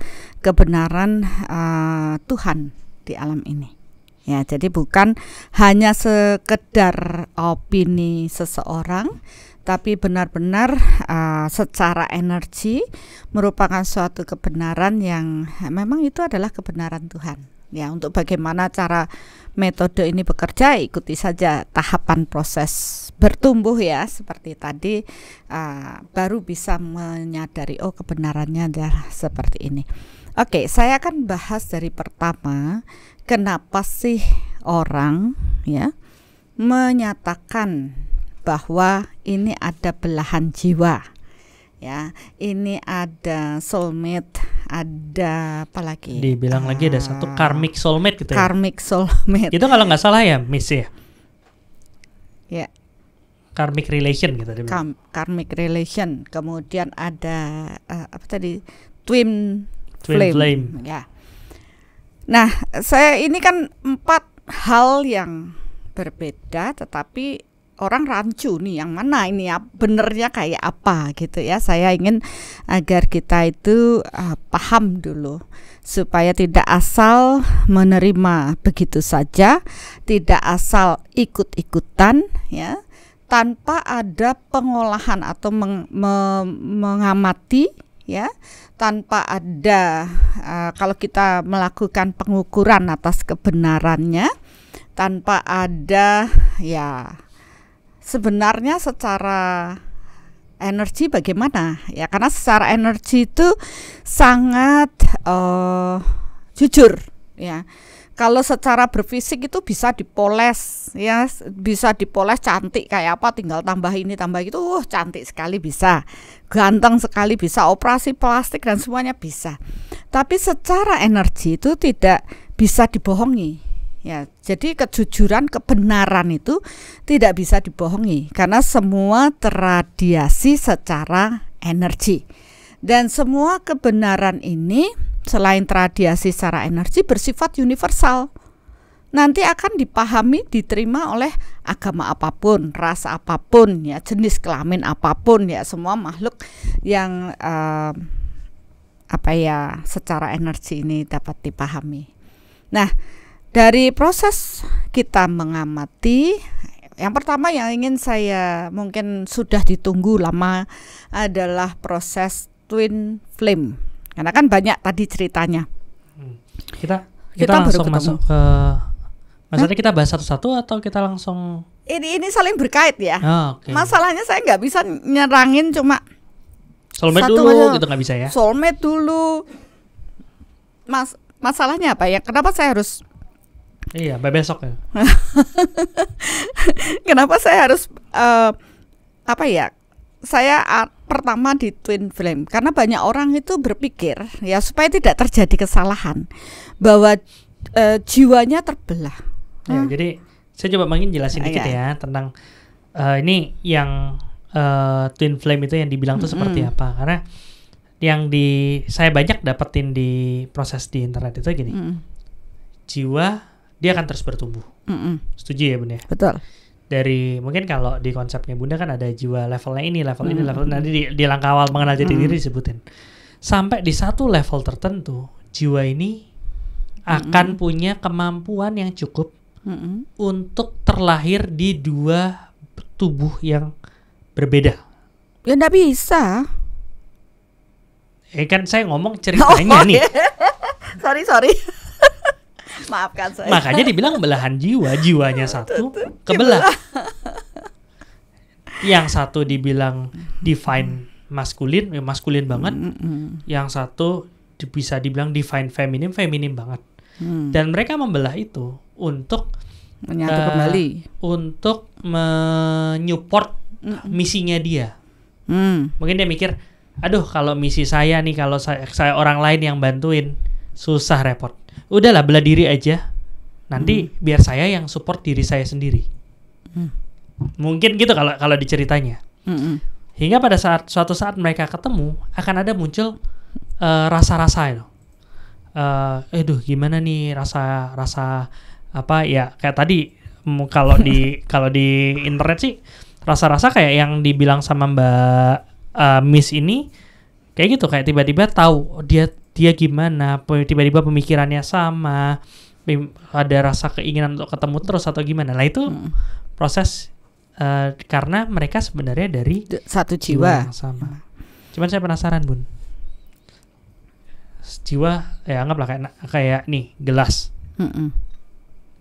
kebenaran uh, Tuhan di alam ini. Ya, jadi bukan hanya sekedar opini seseorang, tapi benar-benar uh, secara energi merupakan suatu kebenaran yang memang itu adalah kebenaran Tuhan. Ya, untuk bagaimana cara metode ini bekerja, ikuti saja tahapan proses bertumbuh ya, seperti tadi uh, baru bisa menyadari oh kebenarannya adalah seperti ini. Oke, saya akan bahas dari pertama kenapa sih orang ya menyatakan bahwa ini ada belahan jiwa ya ini ada soulmate ada apa lagi dibilang uh, lagi ada satu ah, karmic soulmate gitu ya soulmate itu kalau nggak salah ya miss ya ya karmic relation gitu dia Kam karmic relation kemudian ada uh, apa tadi twin twin flame, flame. ya Nah, saya ini kan empat hal yang berbeda tetapi orang rancu nih yang mana ini ya benernya kayak apa gitu ya saya ingin agar kita itu uh, paham dulu supaya tidak asal menerima begitu saja tidak asal ikut-ikutan ya tanpa ada pengolahan atau meng me mengamati ya tanpa ada uh, kalau kita melakukan pengukuran atas kebenarannya tanpa ada ya sebenarnya secara energi bagaimana ya karena secara energi itu sangat uh, jujur ya kalau secara berfisik itu bisa dipoles ya bisa dipoles cantik kayak apa tinggal tambah ini tambah itu uh, cantik sekali bisa ganteng sekali bisa operasi plastik dan semuanya bisa tapi secara energi itu tidak bisa dibohongi ya jadi kejujuran kebenaran itu tidak bisa dibohongi karena semua teradiasi secara energi dan semua kebenaran ini selain radiasi secara energi bersifat universal. Nanti akan dipahami, diterima oleh agama apapun, ras apapun, ya jenis kelamin apapun, ya semua makhluk yang eh, apa ya secara energi ini dapat dipahami. Nah, dari proses kita mengamati yang pertama yang ingin saya mungkin sudah ditunggu lama adalah proses twin flame karena kan banyak tadi ceritanya. Hmm. Kita kita, kita langsung masuk ke Maksudnya kita bahas satu-satu atau kita langsung ini ini saling berkait ya. Oh, ah, okay. Masalahnya saya nggak bisa nyerangin cuma soulmate dulu masalah. gitu nggak bisa ya. Soulmate dulu. Mas masalahnya apa ya? Kenapa saya harus Iya, besok ya. Kenapa saya harus uh, apa ya? Saya pertama di twin flame karena banyak orang itu berpikir ya supaya tidak terjadi kesalahan bahwa e, jiwanya terbelah. Ya, hmm. Jadi saya coba mungkin jelasin iya. dikit ya, ya tentang uh, ini yang uh, twin flame itu yang dibilang itu -hmm. tuh seperti apa karena yang di saya banyak dapetin di proses di internet itu gini -hmm. jiwa dia akan terus bertumbuh -hmm. setuju ya bun ya betul dari mungkin kalau di konsepnya bunda kan ada jiwa levelnya ini level ini mm level nanti di, di langkah awal mengenal jati mm diri hmm. disebutin sampai di satu level tertentu jiwa ini hmm. akan mm punya kemampuan yang cukup mm untuk terlahir di dua tubuh yang berbeda ya nggak bisa eh kan saya ngomong ceritanya oh, nih ya. sorry sorry Maafkan saya. Makanya dibilang belahan jiwa, jiwanya satu kebelah. Yang satu dibilang define maskulin, eh, maskulin banget. Yang satu bisa dibilang define feminim, feminim banget. Hmm. Dan mereka membelah itu untuk menyatu uh, kembali, untuk menyupport misinya dia. Hmm. Mungkin dia mikir, aduh kalau misi saya nih kalau saya, saya orang lain yang bantuin susah repot udahlah bela diri aja nanti hmm. biar saya yang support diri saya sendiri hmm. mungkin gitu kalau kalau diceritanya hmm. hingga pada saat suatu saat mereka ketemu akan ada muncul rasa eh, rasa-rasa itu uh, eh, aduh gimana nih rasa rasa apa ya kayak tadi mm, kalau di kalau di internet sih rasa-rasa kayak yang dibilang sama Mbak uh, Miss ini kayak gitu kayak tiba-tiba tahu oh, dia dia gimana tiba-tiba pemikirannya sama ada rasa keinginan untuk ketemu terus atau gimana lah itu hmm. proses uh, karena mereka sebenarnya dari satu jiwa, jiwa yang sama hmm. cuman saya penasaran bun jiwa ya anggaplah kayak kayak nih gelas hmm -mm.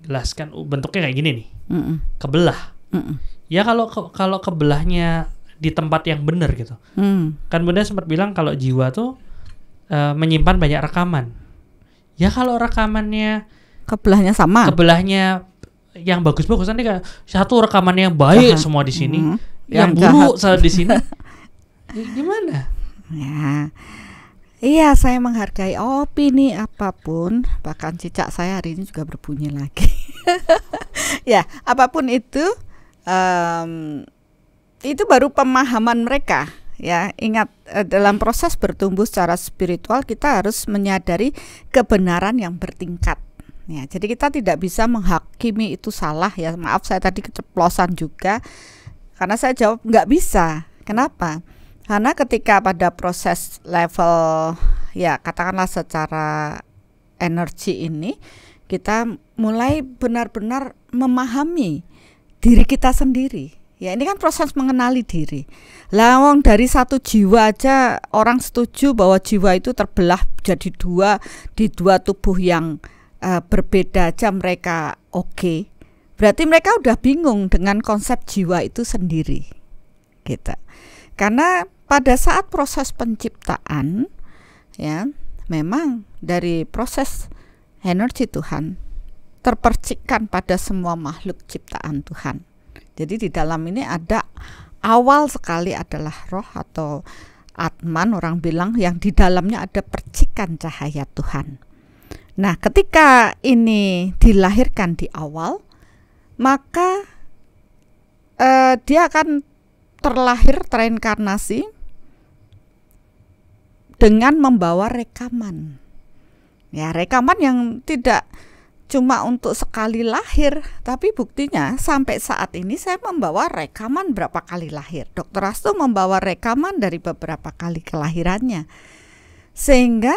gelas kan bentuknya kayak gini nih hmm -mm. kebelah hmm -mm. ya kalau ke, kalau kebelahnya di tempat yang benar gitu hmm. kan bunda sempat bilang kalau jiwa tuh Eh, menyimpan banyak rekaman. Ya kalau rekamannya kebelahnya sama. Kebelahnya yang bagus-bagus nanti kan satu rekamannya yang baik jahat. semua di sini, mm -hmm. yang, yang buruk salah di sini. Gimana? Ya. Iya, saya menghargai opini apapun, bahkan cicak saya hari ini juga berbunyi lagi. ya, apapun itu um, itu baru pemahaman mereka ya. Ingat e, dalam proses bertumbuh secara spiritual kita harus menyadari kebenaran yang bertingkat. Ya, jadi kita tidak bisa menghakimi itu salah ya. Maaf saya tadi keceplosan juga karena saya jawab nggak bisa. Kenapa? Karena ketika pada proses level ya katakanlah secara energi ini kita mulai benar-benar memahami diri kita sendiri Ya ini kan proses mengenali diri. Lawang dari satu jiwa aja orang setuju bahwa jiwa itu terbelah jadi dua di dua tubuh yang uh, berbeda aja mereka oke. Okay. Berarti mereka udah bingung dengan konsep jiwa itu sendiri. Gitu. Karena pada saat proses penciptaan ya memang dari proses energi Tuhan terpercikkan pada semua makhluk ciptaan Tuhan. Jadi di dalam ini ada awal sekali adalah roh atau atman orang bilang yang di dalamnya ada percikan cahaya Tuhan. Nah, ketika ini dilahirkan di awal, maka eh, dia akan terlahir terinkarnasi dengan membawa rekaman. Ya, rekaman yang tidak cuma untuk sekali lahir, tapi buktinya sampai saat ini saya membawa rekaman berapa kali lahir. Dokter Astu membawa rekaman dari beberapa kali kelahirannya. Sehingga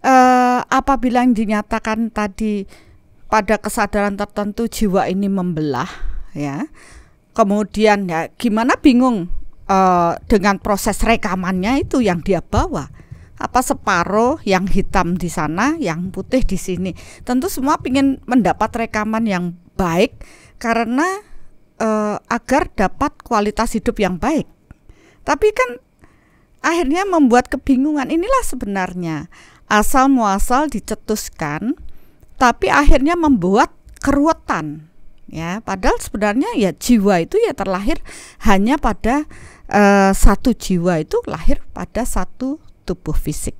eh, apabila yang dinyatakan tadi pada kesadaran tertentu jiwa ini membelah ya. Kemudian ya gimana bingung eh, dengan proses rekamannya itu yang dia bawa apa separuh yang hitam di sana, yang putih di sini. Tentu semua ingin mendapat rekaman yang baik karena e, agar dapat kualitas hidup yang baik. Tapi kan akhirnya membuat kebingungan. Inilah sebenarnya asal muasal dicetuskan, tapi akhirnya membuat keruwetan. Ya, padahal sebenarnya ya jiwa itu ya terlahir hanya pada e, satu jiwa itu lahir pada satu tubuh fisik.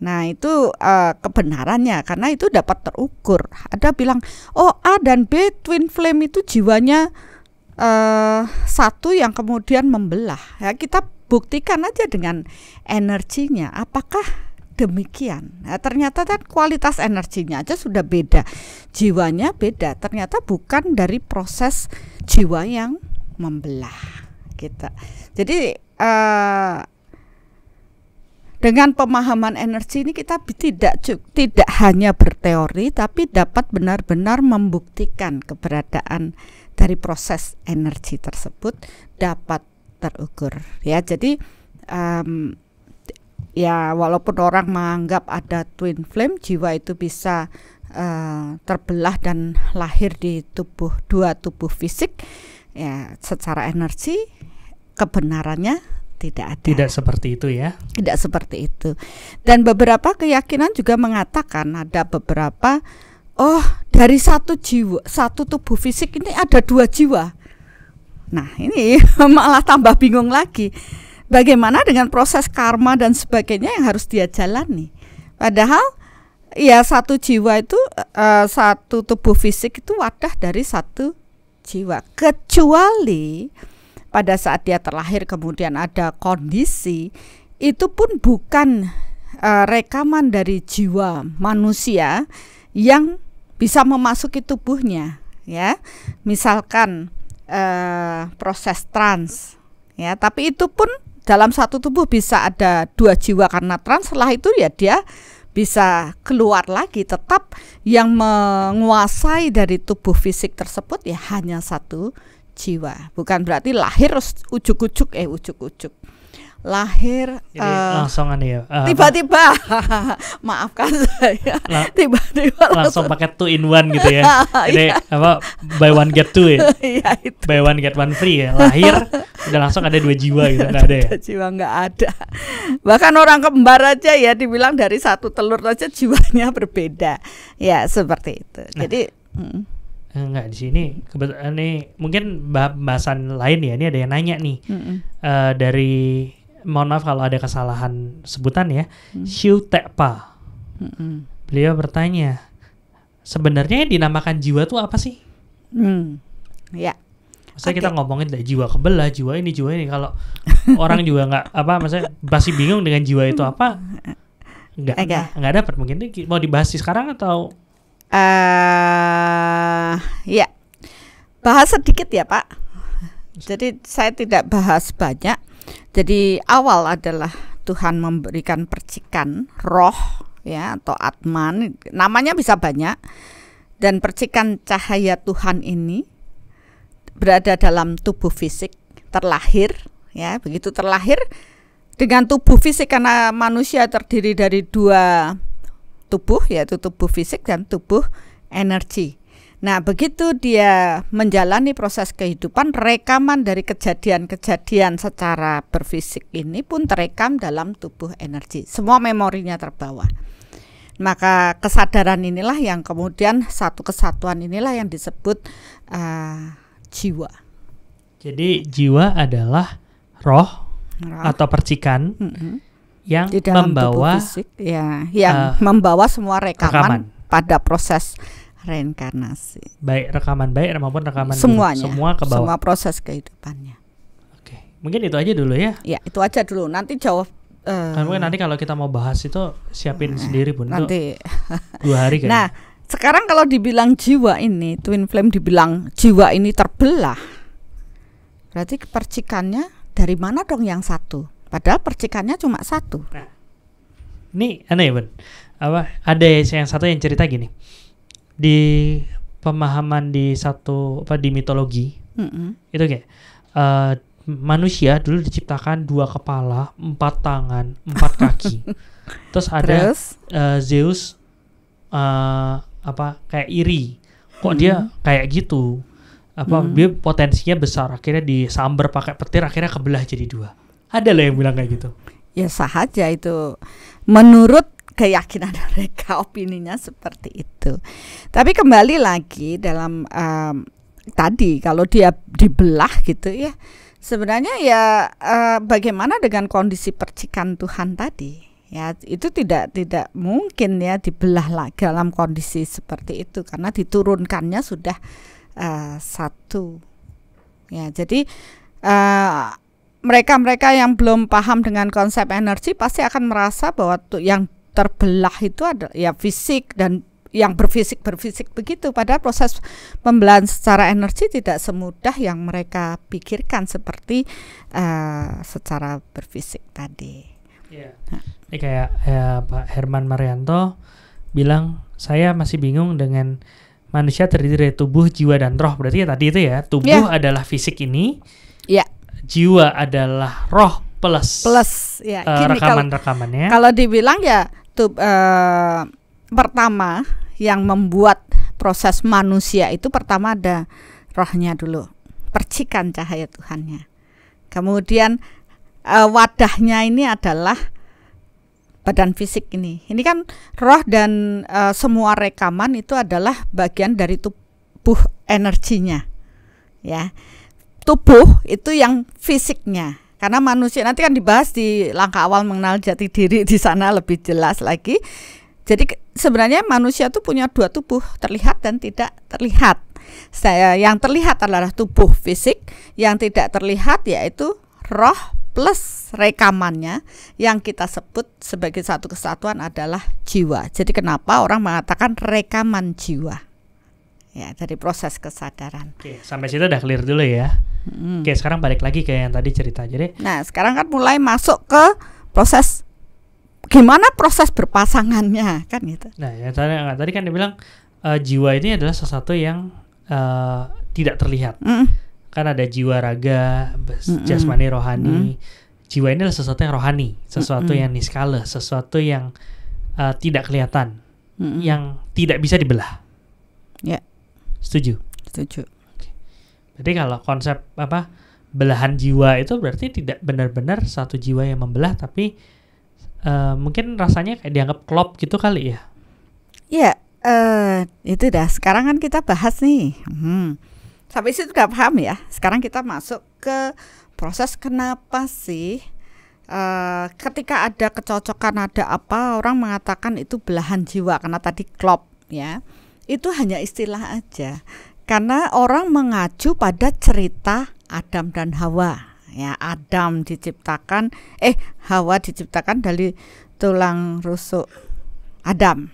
Nah, itu uh, kebenarannya karena itu dapat terukur. Ada bilang, "Oh, A dan B twin flame itu jiwanya uh, satu yang kemudian membelah." Ya, kita buktikan aja dengan energinya apakah demikian. Nah, ternyata kan kualitas energinya aja sudah beda. Jiwanya beda. Ternyata bukan dari proses jiwa yang membelah kita. Jadi uh, dengan pemahaman energi ini kita tidak tidak hanya berteori tapi dapat benar-benar membuktikan keberadaan dari proses energi tersebut dapat terukur ya jadi um, ya walaupun orang menganggap ada twin flame jiwa itu bisa uh, terbelah dan lahir di tubuh dua tubuh fisik ya secara energi kebenarannya tidak ada. Tidak seperti itu ya. Tidak seperti itu. Dan beberapa keyakinan juga mengatakan ada beberapa oh dari satu jiwa, satu tubuh fisik ini ada dua jiwa. Nah, ini malah tambah bingung lagi. Bagaimana dengan proses karma dan sebagainya yang harus dia jalani? Padahal ya satu jiwa itu uh, satu tubuh fisik itu wadah dari satu jiwa. Kecuali pada saat dia terlahir kemudian ada kondisi itu pun bukan uh, rekaman dari jiwa manusia yang bisa memasuki tubuhnya ya misalkan uh, proses trans ya tapi itu pun dalam satu tubuh bisa ada dua jiwa karena trans setelah itu ya dia bisa keluar lagi tetap yang menguasai dari tubuh fisik tersebut ya hanya satu jiwa. Bukan berarti lahir ujuk-ujuk eh ujuk-ujuk. Lahir uh, eh, langsung ya. Uh, tiba-tiba. maafkan saya. tiba-tiba langsung, langsung pakai two in one gitu ya. Jadi iya. apa buy one get two ya. iya, itu. Buy one get one free ya. Lahir udah langsung ada dua jiwa gitu enggak ada ya. Jiwa enggak ada. Bahkan orang kembar aja ya dibilang dari satu telur aja jiwanya berbeda. Ya, seperti itu. Nah. Jadi mm. Enggak eh, di sini ini eh, mungkin bahasan lain ya ini ada yang nanya nih mm -mm. Uh, dari mohon maaf kalau ada kesalahan sebutan ya mm. Shiu Tekpa mm -mm. beliau bertanya sebenarnya yang dinamakan jiwa tuh apa sih? Mm. Ya. Yeah. okay. kita ngomongin dari jiwa kebelah, jiwa ini, jiwa ini. Kalau orang juga nggak apa, maksudnya masih bingung dengan jiwa itu apa, nggak nggak dapat mungkin mau dibahas sekarang atau uh, ya bahas sedikit ya Pak. Jadi saya tidak bahas banyak. Jadi awal adalah Tuhan memberikan percikan roh ya atau atman namanya bisa banyak dan percikan cahaya Tuhan ini berada dalam tubuh fisik terlahir ya begitu terlahir dengan tubuh fisik karena manusia terdiri dari dua tubuh yaitu tubuh fisik dan tubuh energi. Nah, begitu dia menjalani proses kehidupan, rekaman dari kejadian-kejadian secara berfisik ini pun terekam dalam tubuh energi. Semua memorinya terbawa. Maka kesadaran inilah yang kemudian satu kesatuan inilah yang disebut uh, jiwa. Jadi jiwa adalah roh, roh. atau percikan. Mm -hmm yang di dalam membawa fisik, ya, yang uh, membawa semua rekaman, rekaman pada proses reinkarnasi. Baik rekaman baik maupun rekaman semuanya, semua ke bawah. Semua proses kehidupannya. Oke, mungkin itu aja dulu ya. Ya, itu aja dulu. Nanti jawab uh, kan mungkin nanti kalau kita mau bahas itu siapin nah, sendiri pun Nanti dua hari kan Nah, sekarang kalau dibilang jiwa ini, twin flame dibilang jiwa ini terbelah. Berarti percikannya dari mana dong yang satu? Padahal percikannya cuma satu. Nah, ini aneh ya, Bun. Apa ada yang satu yang cerita gini. Di pemahaman di satu apa di mitologi. Mm -hmm. Itu kayak uh, manusia dulu diciptakan dua kepala, empat tangan, empat kaki. Terus ada Terus? Uh, Zeus uh, apa kayak iri. Kok mm dia kayak gitu? apa hmm. dia potensinya besar akhirnya disamber pakai petir akhirnya kebelah jadi dua ada loh yang bilang kayak gitu. Ya sah aja itu. Menurut keyakinan mereka opininya seperti itu. Tapi kembali lagi dalam um, tadi kalau dia dibelah gitu ya sebenarnya ya uh, bagaimana dengan kondisi percikan Tuhan tadi ya itu tidak tidak mungkin ya dibelah lah dalam kondisi seperti itu karena diturunkannya sudah uh, satu ya jadi uh, mereka-mereka yang belum paham dengan konsep energi pasti akan merasa bahwa tuh yang terbelah itu ada ya fisik dan yang berfisik berfisik begitu pada proses pembelahan secara energi tidak semudah yang mereka pikirkan seperti uh, secara berfisik tadi. Yeah. Ini kayak ya, Pak Herman Marianto bilang saya masih bingung dengan manusia terdiri dari tubuh, jiwa dan roh berarti ya tadi itu ya tubuh yeah. adalah fisik ini, yeah jiwa adalah roh plus plus ya eh, uh, rekaman-rekamannya. Kalau dibilang ya tuh eh, uh, pertama yang membuat proses manusia itu pertama ada rohnya dulu, percikan cahaya Tuhannya. Kemudian uh, wadahnya ini adalah badan fisik ini. Ini kan roh dan uh, semua rekaman itu adalah bagian dari tubuh energinya. Ya tubuh itu yang fisiknya karena manusia nanti kan dibahas di langkah awal mengenal jati diri di sana lebih jelas lagi. Jadi sebenarnya manusia itu punya dua tubuh, terlihat dan tidak terlihat. Saya yang terlihat adalah tubuh fisik, yang tidak terlihat yaitu roh plus rekamannya yang kita sebut sebagai satu kesatuan adalah jiwa. Jadi kenapa orang mengatakan rekaman jiwa? ya dari proses kesadaran. Oke, sampai situ udah clear dulu ya. Hmm. Oke, sekarang balik lagi ke yang tadi cerita. Jadi Nah, sekarang kan mulai masuk ke proses gimana proses berpasangannya kan gitu. Nah, yang tadi, yang tadi kan dibilang uh, jiwa ini adalah sesuatu yang uh, tidak terlihat. Hmm. Kan ada jiwa raga, jasmani rohani. Mm. Jiwa ini adalah sesuatu yang rohani, sesuatu mm yang niskala, sesuatu yang uh, tidak kelihatan, mm yang tidak bisa dibelah. Setuju? Setuju. Jadi kalau konsep apa belahan jiwa itu berarti tidak benar-benar satu jiwa yang membelah tapi uh, mungkin rasanya kayak dianggap klop gitu kali ya. Iya, yeah, uh, itu dah. Sekarang kan kita bahas nih. Hmm. Sampai situ udah paham ya. Sekarang kita masuk ke proses kenapa sih Uh, ketika ada kecocokan ada apa orang mengatakan itu belahan jiwa karena tadi klop ya itu hanya istilah aja karena orang mengacu pada cerita Adam dan Hawa ya Adam diciptakan eh Hawa diciptakan dari tulang rusuk Adam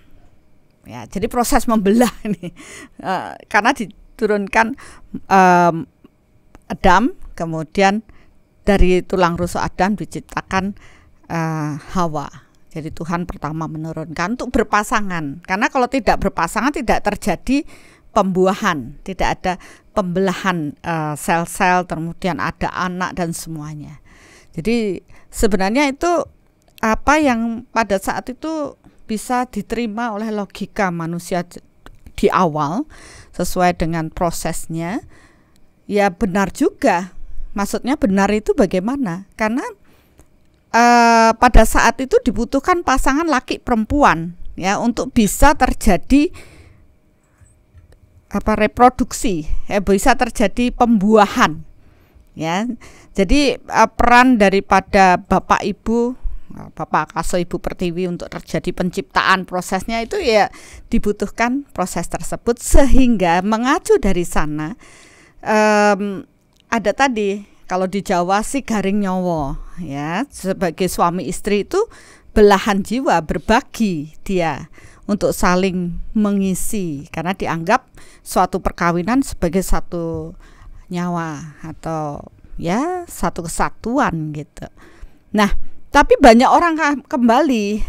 ya jadi proses membelah ini uh, karena diturunkan um, Adam kemudian dari tulang rusuk Adam diciptakan uh, Hawa jadi Tuhan pertama menurunkan untuk berpasangan. Karena kalau tidak berpasangan tidak terjadi pembuahan, tidak ada pembelahan eh, sel-sel, uh, kemudian ada anak dan semuanya. Jadi sebenarnya itu apa yang pada saat itu bisa diterima oleh logika manusia di awal sesuai dengan prosesnya ya benar juga maksudnya benar itu bagaimana karena eh, pada saat itu dibutuhkan pasangan laki perempuan ya untuk bisa terjadi apa reproduksi ya bisa terjadi pembuahan ya jadi eh, peran daripada bapak ibu Bapak Kaso Ibu Pertiwi untuk terjadi penciptaan prosesnya itu ya dibutuhkan proses tersebut sehingga mengacu dari sana eh, ada tadi kalau di Jawa sih garing nyowo ya. Sebagai suami istri itu belahan jiwa berbagi dia untuk saling mengisi karena dianggap suatu perkawinan sebagai satu nyawa atau ya satu kesatuan gitu. Nah, tapi banyak orang kembali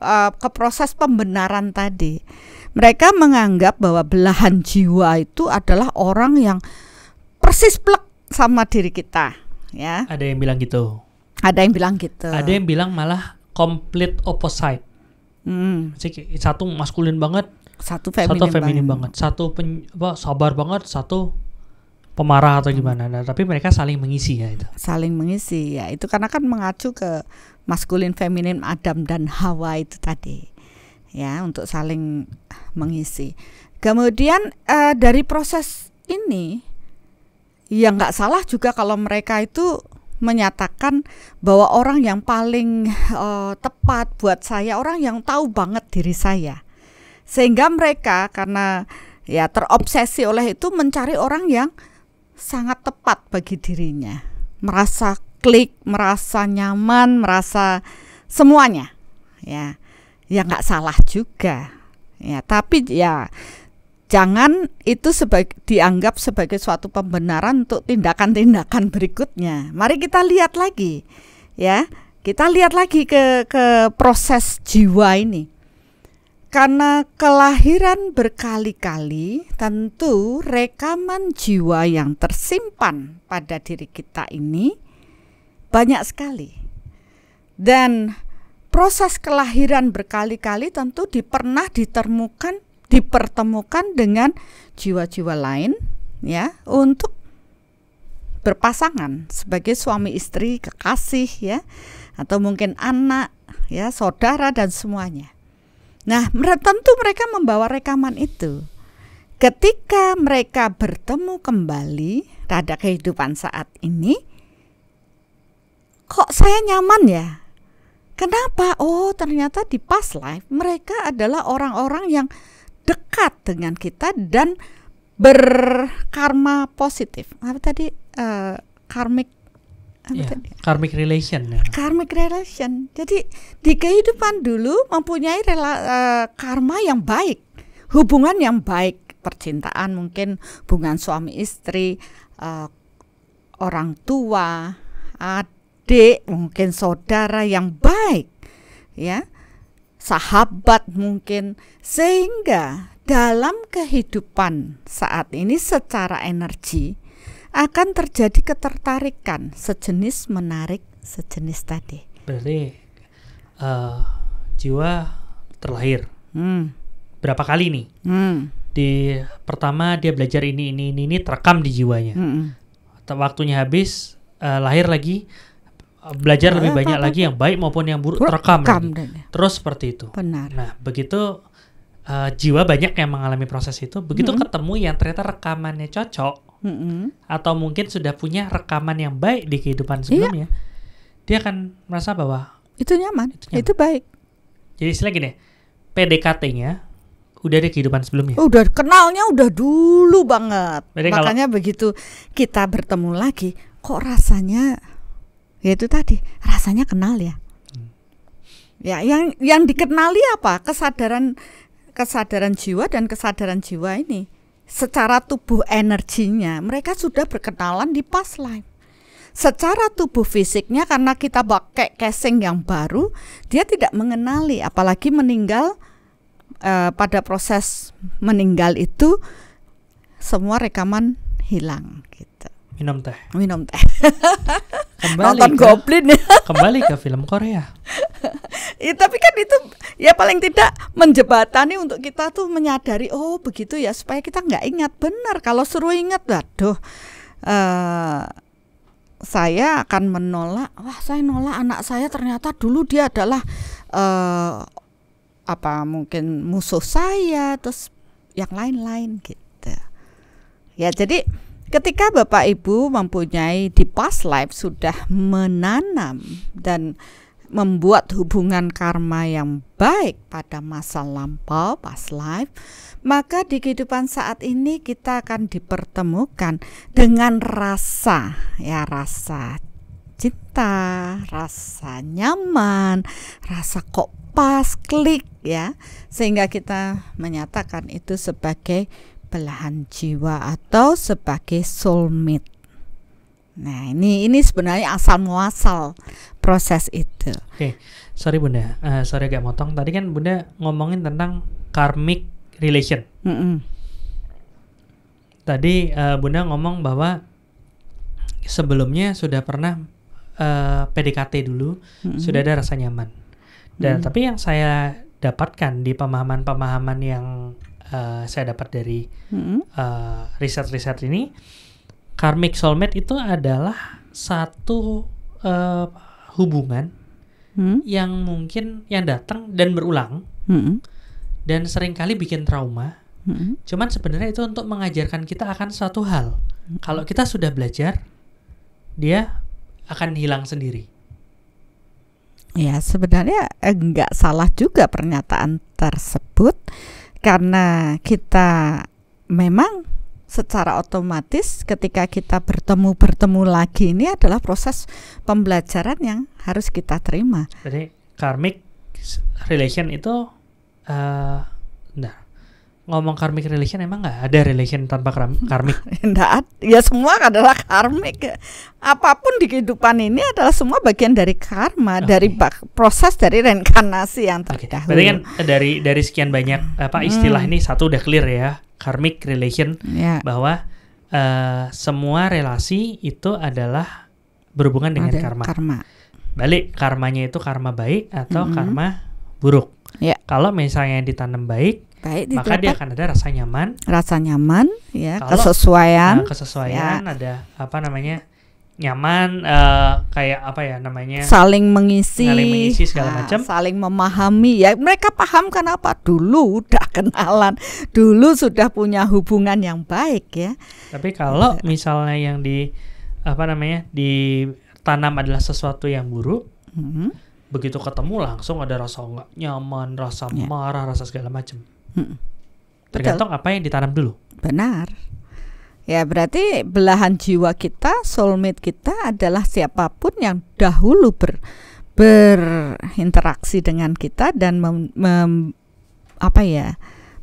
uh, ke proses pembenaran tadi. Mereka menganggap bahwa belahan jiwa itu adalah orang yang persis plek sama diri kita ya ada yang bilang gitu ada yang bilang gitu ada yang bilang malah complete opposite hmm. satu maskulin banget satu feminin, satu feminin banget. banget satu pen, apa, sabar banget satu pemarah atau gimana nah, tapi mereka saling mengisi ya itu saling mengisi ya itu karena kan mengacu ke maskulin feminin Adam dan Hawa itu tadi ya untuk saling mengisi kemudian uh, dari proses ini ya nggak salah juga kalau mereka itu menyatakan bahwa orang yang paling uh, tepat buat saya orang yang tahu banget diri saya sehingga mereka karena ya terobsesi oleh itu mencari orang yang sangat tepat bagi dirinya merasa klik merasa nyaman merasa semuanya ya ya nggak salah juga ya tapi ya jangan itu sebagai dianggap sebagai suatu pembenaran untuk tindakan-tindakan berikutnya. Mari kita lihat lagi, ya. Kita lihat lagi ke ke proses jiwa ini. Karena kelahiran berkali-kali, tentu rekaman jiwa yang tersimpan pada diri kita ini banyak sekali. Dan proses kelahiran berkali-kali tentu di, pernah ditemukan dipertemukan dengan jiwa-jiwa lain ya untuk berpasangan sebagai suami istri, kekasih ya, atau mungkin anak ya, saudara dan semuanya. Nah, tentu mereka membawa rekaman itu. Ketika mereka bertemu kembali pada kehidupan saat ini, kok saya nyaman ya? Kenapa? Oh, ternyata di past life mereka adalah orang-orang yang dekat dengan kita dan berkarma positif. Apa tadi uh, karmic ya, karmic relation. Ya. Karmic relation. Jadi di kehidupan dulu mempunyai rela, uh, karma yang baik, hubungan yang baik, percintaan mungkin hubungan suami istri, uh, orang tua, adik, mungkin saudara yang baik, ya sahabat mungkin sehingga dalam kehidupan saat ini secara energi akan terjadi ketertarikan sejenis menarik sejenis tadi. Berarti uh, jiwa terlahir. Hmm. Berapa kali nih? Hmm. Di pertama dia belajar ini ini ini, ini terekam di jiwanya. Hmm. Waktunya habis uh, lahir lagi Uh, belajar lebih banyak lagi yang baik maupun yang buruk terekam gitu. terus seperti itu benar nah begitu uh, jiwa banyak yang mengalami proses itu begitu mm-hmm. ketemu yang ternyata rekamannya cocok mm-hmm. atau mungkin sudah punya rekaman yang baik di kehidupan sebelumnya iya. dia akan merasa bahwa itu nyaman itu, nyaman. itu baik jadi istilah gini PDKT-nya udah di kehidupan sebelumnya. Oh, udah kenalnya udah dulu banget. Jadi Makanya kalau, begitu kita bertemu lagi, kok rasanya ya itu tadi rasanya kenal ya hmm. ya yang yang dikenali apa kesadaran kesadaran jiwa dan kesadaran jiwa ini secara tubuh energinya mereka sudah berkenalan di past life secara tubuh fisiknya karena kita pakai casing yang baru dia tidak mengenali apalagi meninggal e, pada proses meninggal itu semua rekaman hilang gitu minum teh minum teh kembali nonton ke, goblin kembali ke film Korea ya, tapi kan itu ya paling tidak menjebatani untuk kita tuh menyadari oh begitu ya supaya kita nggak ingat benar kalau suruh ingat waduh uh, saya akan menolak wah saya nolak anak saya ternyata dulu dia adalah uh, apa mungkin musuh saya terus yang lain-lain gitu ya jadi Ketika Bapak Ibu mempunyai di past life sudah menanam dan membuat hubungan karma yang baik pada masa lampau past life, maka di kehidupan saat ini kita akan dipertemukan dengan rasa ya rasa cinta, rasa nyaman, rasa kok pas klik ya, sehingga kita menyatakan itu sebagai belahan jiwa atau sebagai soulmate. Nah, ini ini sebenarnya asal muasal proses itu. Oke, okay. sorry bunda, uh, sorry agak motong. Tadi kan bunda ngomongin tentang karmic relation. Mm -mm. Tadi uh, bunda ngomong bahwa sebelumnya sudah pernah uh, eh, PDKT dulu, mm -hmm. sudah ada rasa nyaman. Dan mm -hmm. tapi yang saya dapatkan di pemahaman-pemahaman yang Eh, saya dapat dari mm-hmm. uh, riset-riset ini karmic soulmate itu adalah satu uh, hubungan yang mungkin yang datang dan berulang mm-hmm. dan seringkali bikin trauma cuman sebenarnya itu untuk mengajarkan kita akan satu hal kalau kita sudah belajar dia akan hilang sendiri Ya, sebenarnya enggak salah juga pernyataan tersebut karena kita memang secara otomatis ketika kita bertemu bertemu lagi ini adalah proses pembelajaran yang harus kita terima. Jadi karmic relation itu uh, ngomong karmic relation emang nggak ada relation tanpa karmic? Tidak, ya semua adalah karmic. Apapun di kehidupan ini adalah semua bagian dari karma, okay. dari proses dari reinkarnasi yang terdahulu. Okay. Berarti kan eh, dari dari sekian banyak apa hmm. istilah hmm. ini satu udah clear ya, karmic relation yeah. bahwa uh, semua relasi itu adalah berhubungan dengan ada karma. karma. Balik karmanya itu karma baik atau mm -hmm. karma buruk. Yeah. Kalau misalnya ditanam baik baik maka dia akan ada rasa nyaman rasa nyaman ya Kalau, kesesuaian nah, kesesuaian ya. ada apa namanya nyaman uh, kayak apa ya namanya saling mengisi saling mengisi segala nah, macam saling memahami ya mereka paham kenapa dulu udah kenalan dulu sudah punya hubungan yang baik ya tapi kalau misalnya yang di apa namanya ditanam adalah sesuatu yang buruk mm -hmm. begitu ketemu langsung ada rasa nggak nyaman rasa yeah. marah rasa segala macam Hmm. Tergantung apa yang ditanam dulu. Benar. Ya berarti belahan jiwa kita, soulmate kita adalah siapapun yang dahulu ber berinteraksi dengan kita dan mem, mem, apa ya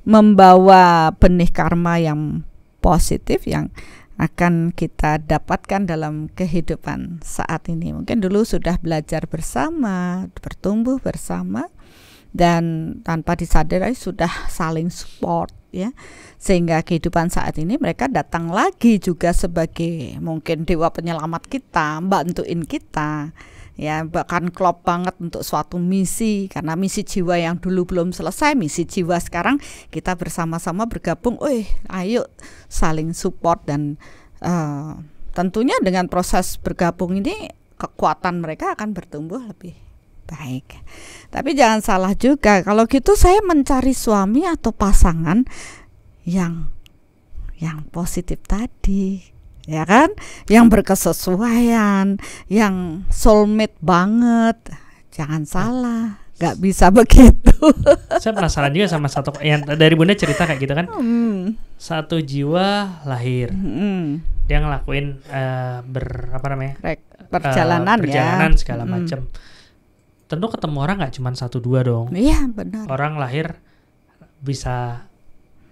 membawa benih karma yang positif yang akan kita dapatkan dalam kehidupan saat ini. Mungkin dulu sudah belajar bersama, bertumbuh bersama, dan tanpa disadari sudah saling support ya sehingga kehidupan saat ini mereka datang lagi juga sebagai mungkin dewa penyelamat kita bantuin kita ya bahkan klop banget untuk suatu misi karena misi jiwa yang dulu belum selesai misi jiwa sekarang kita bersama-sama bergabung eh ayo saling support dan uh, tentunya dengan proses bergabung ini kekuatan mereka akan bertumbuh lebih Baik. Tapi jangan salah juga kalau gitu saya mencari suami atau pasangan yang yang positif tadi, ya kan? Yang berkesesuaian, yang soulmate banget. Jangan salah nggak bisa begitu. Saya penasaran juga sama satu yang dari bunda cerita kayak gitu kan, hmm. satu jiwa lahir, hmm. dia ngelakuin uh, ber apa namanya Rek, perjalanan, uh, perjalanan ya. segala hmm. macam tentu ketemu orang nggak cuma satu dua dong. Iya benar. Orang lahir bisa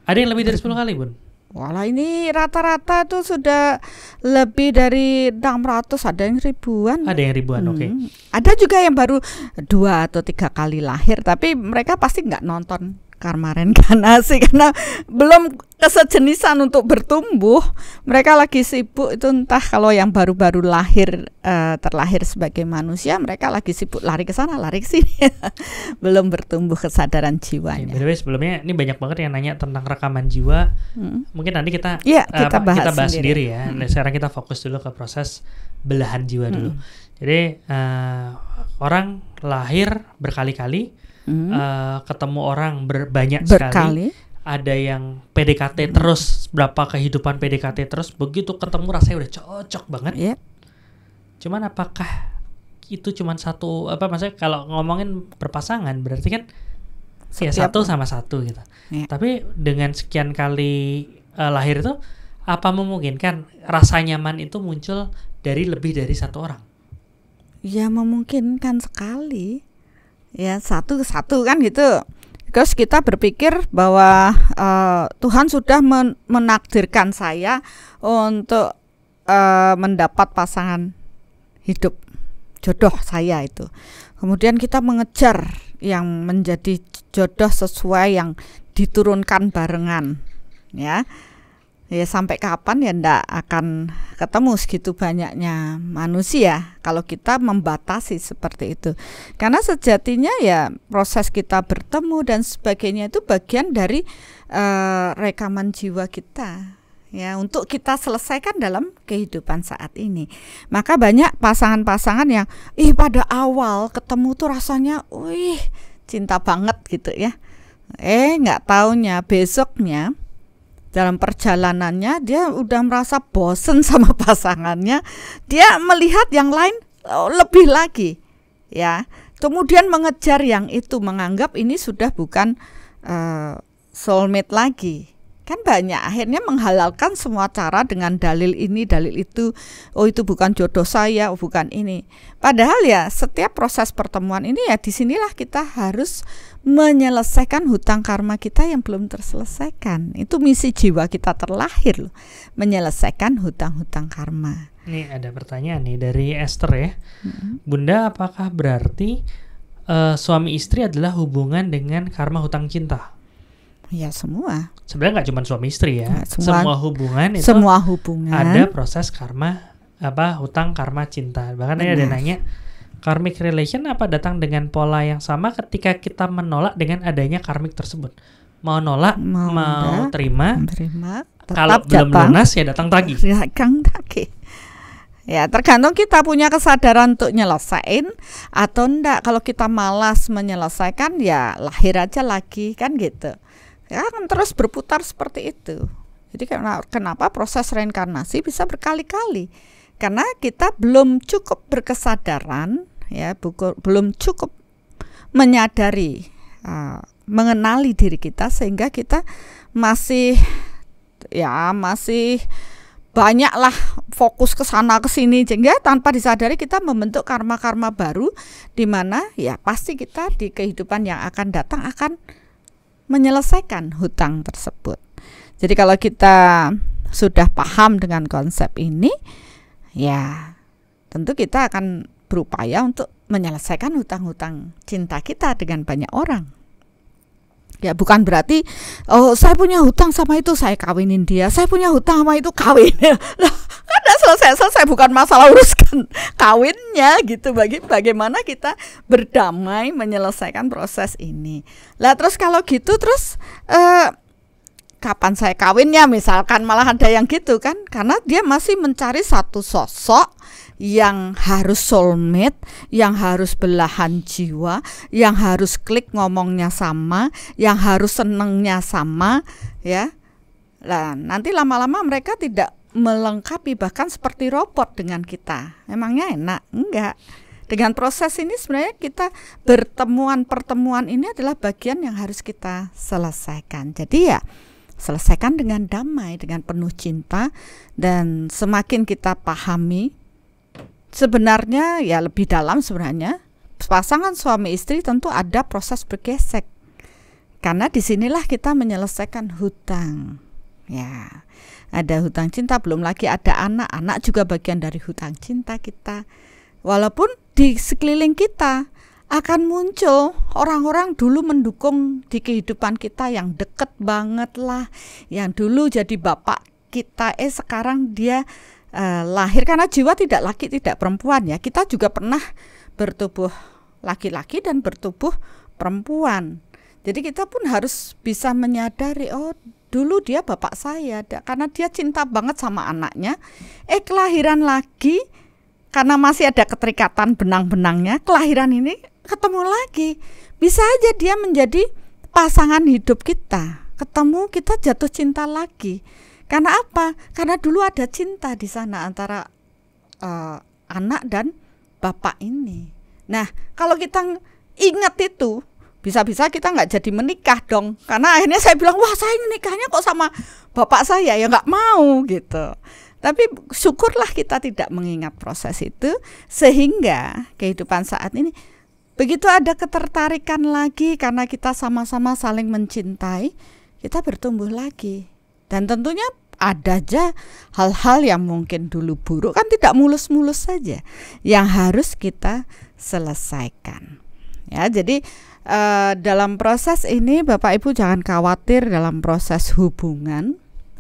ada yang lebih dari 10 kali bun. Walah ini rata-rata tuh sudah lebih dari 600 ada yang ribuan. Ada yang ribuan, hmm. oke. Okay. Ada juga yang baru dua atau tiga kali lahir, tapi mereka pasti nggak nonton Karmaren reinkarnasi karena belum kesejenisan untuk bertumbuh. Mereka lagi sibuk itu entah kalau yang baru-baru lahir e, terlahir sebagai manusia, mereka lagi sibuk lari ke sana, lari ke sini. belum bertumbuh kesadaran jiwanya. Ya, way, sebelumnya ini banyak banget yang nanya tentang rekaman jiwa. Hmm. Mungkin nanti kita ya, kita, bahas kita bahas sendiri, sendiri ya. Hmm. Nah, sekarang kita fokus dulu ke proses belahan jiwa dulu. Hmm. Jadi uh, orang lahir berkali-kali hmm. uh, ketemu orang berbanyak Berkali. sekali ada yang PDKT hmm. terus berapa kehidupan PDKT terus begitu ketemu rasanya udah cocok banget yeah. cuman apakah itu cuman satu apa maksudnya kalau ngomongin berpasangan berarti kan ya Setiap. ya satu sama satu gitu yeah. tapi dengan sekian kali uh, lahir itu apa memungkinkan rasa nyaman itu muncul dari lebih dari satu orang ya memungkinkan sekali ya satu satu kan gitu terus kita berpikir bahwa uh, Tuhan sudah men menakdirkan saya untuk uh, mendapat pasangan hidup jodoh saya itu kemudian kita mengejar yang menjadi jodoh sesuai yang diturunkan barengan ya ya sampai kapan ya ndak akan ketemu segitu banyaknya manusia kalau kita membatasi seperti itu karena sejatinya ya proses kita bertemu dan sebagainya itu bagian dari uh, rekaman jiwa kita ya untuk kita selesaikan dalam kehidupan saat ini maka banyak pasangan-pasangan yang ih pada awal ketemu tuh rasanya wih cinta banget gitu ya eh nggak taunya besoknya dalam perjalanannya dia udah merasa bosen sama pasangannya dia melihat yang lain oh, lebih lagi ya kemudian mengejar yang itu menganggap ini sudah bukan uh, soulmate lagi kan banyak akhirnya menghalalkan semua cara dengan dalil ini dalil itu oh itu bukan jodoh saya oh bukan ini padahal ya setiap proses pertemuan ini ya disinilah kita harus menyelesaikan hutang karma kita yang belum terselesaikan itu misi jiwa kita terlahir loh menyelesaikan hutang-hutang karma nih ada pertanyaan nih dari Esther ya hmm. bunda apakah berarti uh, suami istri adalah hubungan dengan karma hutang cinta Ya semua. Sebenarnya nggak cuma suami istri ya. Nah, semua, semua hubungan itu. Semua hubungan. Ada proses karma apa hutang karma cinta. Bahkan Benar. ada nanya karmic relation apa datang dengan pola yang sama ketika kita menolak dengan adanya karmic tersebut. Mau nolak, mau, mau enggak, terima. Terima. Kalau belum lunas ya datang lagi. Datang lagi. Ya, tergantung kita punya kesadaran untuk nyelesain atau enggak. Kalau kita malas menyelesaikan ya lahir aja lagi kan gitu ya akan terus berputar seperti itu jadi kenapa proses reinkarnasi bisa berkali-kali karena kita belum cukup berkesadaran ya buku, belum cukup menyadari uh, mengenali diri kita sehingga kita masih ya masih banyaklah fokus ke sana ke sini sehingga tanpa disadari kita membentuk karma-karma baru di mana ya pasti kita di kehidupan yang akan datang akan menyelesaikan hutang tersebut. Jadi kalau kita sudah paham dengan konsep ini, ya tentu kita akan berupaya untuk menyelesaikan hutang-hutang cinta kita dengan banyak orang. Ya bukan berarti oh saya punya hutang sama itu saya kawinin dia, saya punya hutang sama itu kawin. Lah kan selesai selesai bukan masalah uruskan kawinnya gitu bagi bagaimana kita berdamai menyelesaikan proses ini. Lah terus kalau gitu terus eh, kapan saya kawinnya misalkan malah ada yang gitu kan karena dia masih mencari satu sosok yang harus soulmate, yang harus belahan jiwa, yang harus klik ngomongnya sama, yang harus senengnya sama, ya. Nah, nanti lama-lama mereka tidak melengkapi bahkan seperti robot dengan kita. Memangnya enak? Enggak. Dengan proses ini sebenarnya kita bertemuan-pertemuan ini adalah bagian yang harus kita selesaikan. Jadi ya, selesaikan dengan damai, dengan penuh cinta dan semakin kita pahami Sebenarnya ya lebih dalam sebenarnya pasangan suami istri tentu ada proses bergesek karena disinilah kita menyelesaikan hutang ya ada hutang cinta belum lagi ada anak anak juga bagian dari hutang cinta kita walaupun di sekeliling kita akan muncul orang-orang dulu mendukung di kehidupan kita yang deket banget lah yang dulu jadi bapak kita eh sekarang dia uh, lahir karena jiwa tidak laki tidak perempuan ya. Kita juga pernah bertubuh laki-laki dan bertubuh perempuan. Jadi kita pun harus bisa menyadari oh dulu dia bapak saya karena dia cinta banget sama anaknya. Eh kelahiran lagi karena masih ada keterikatan benang-benangnya, kelahiran ini ketemu lagi. Bisa aja dia menjadi pasangan hidup kita. Ketemu kita jatuh cinta lagi. Karena apa? Karena dulu ada cinta di sana antara uh, anak dan bapak ini. Nah, kalau kita ingat itu, bisa-bisa kita nggak jadi menikah dong. Karena akhirnya saya bilang, wah saya ini nikahnya kok sama bapak saya ya nggak mau gitu. Tapi syukurlah kita tidak mengingat proses itu sehingga kehidupan saat ini begitu ada ketertarikan lagi karena kita sama-sama saling mencintai, kita bertumbuh lagi. Dan tentunya ada aja hal-hal yang mungkin dulu buruk kan tidak mulus-mulus saja yang harus kita selesaikan. Ya, jadi e, dalam proses ini Bapak Ibu jangan khawatir dalam proses hubungan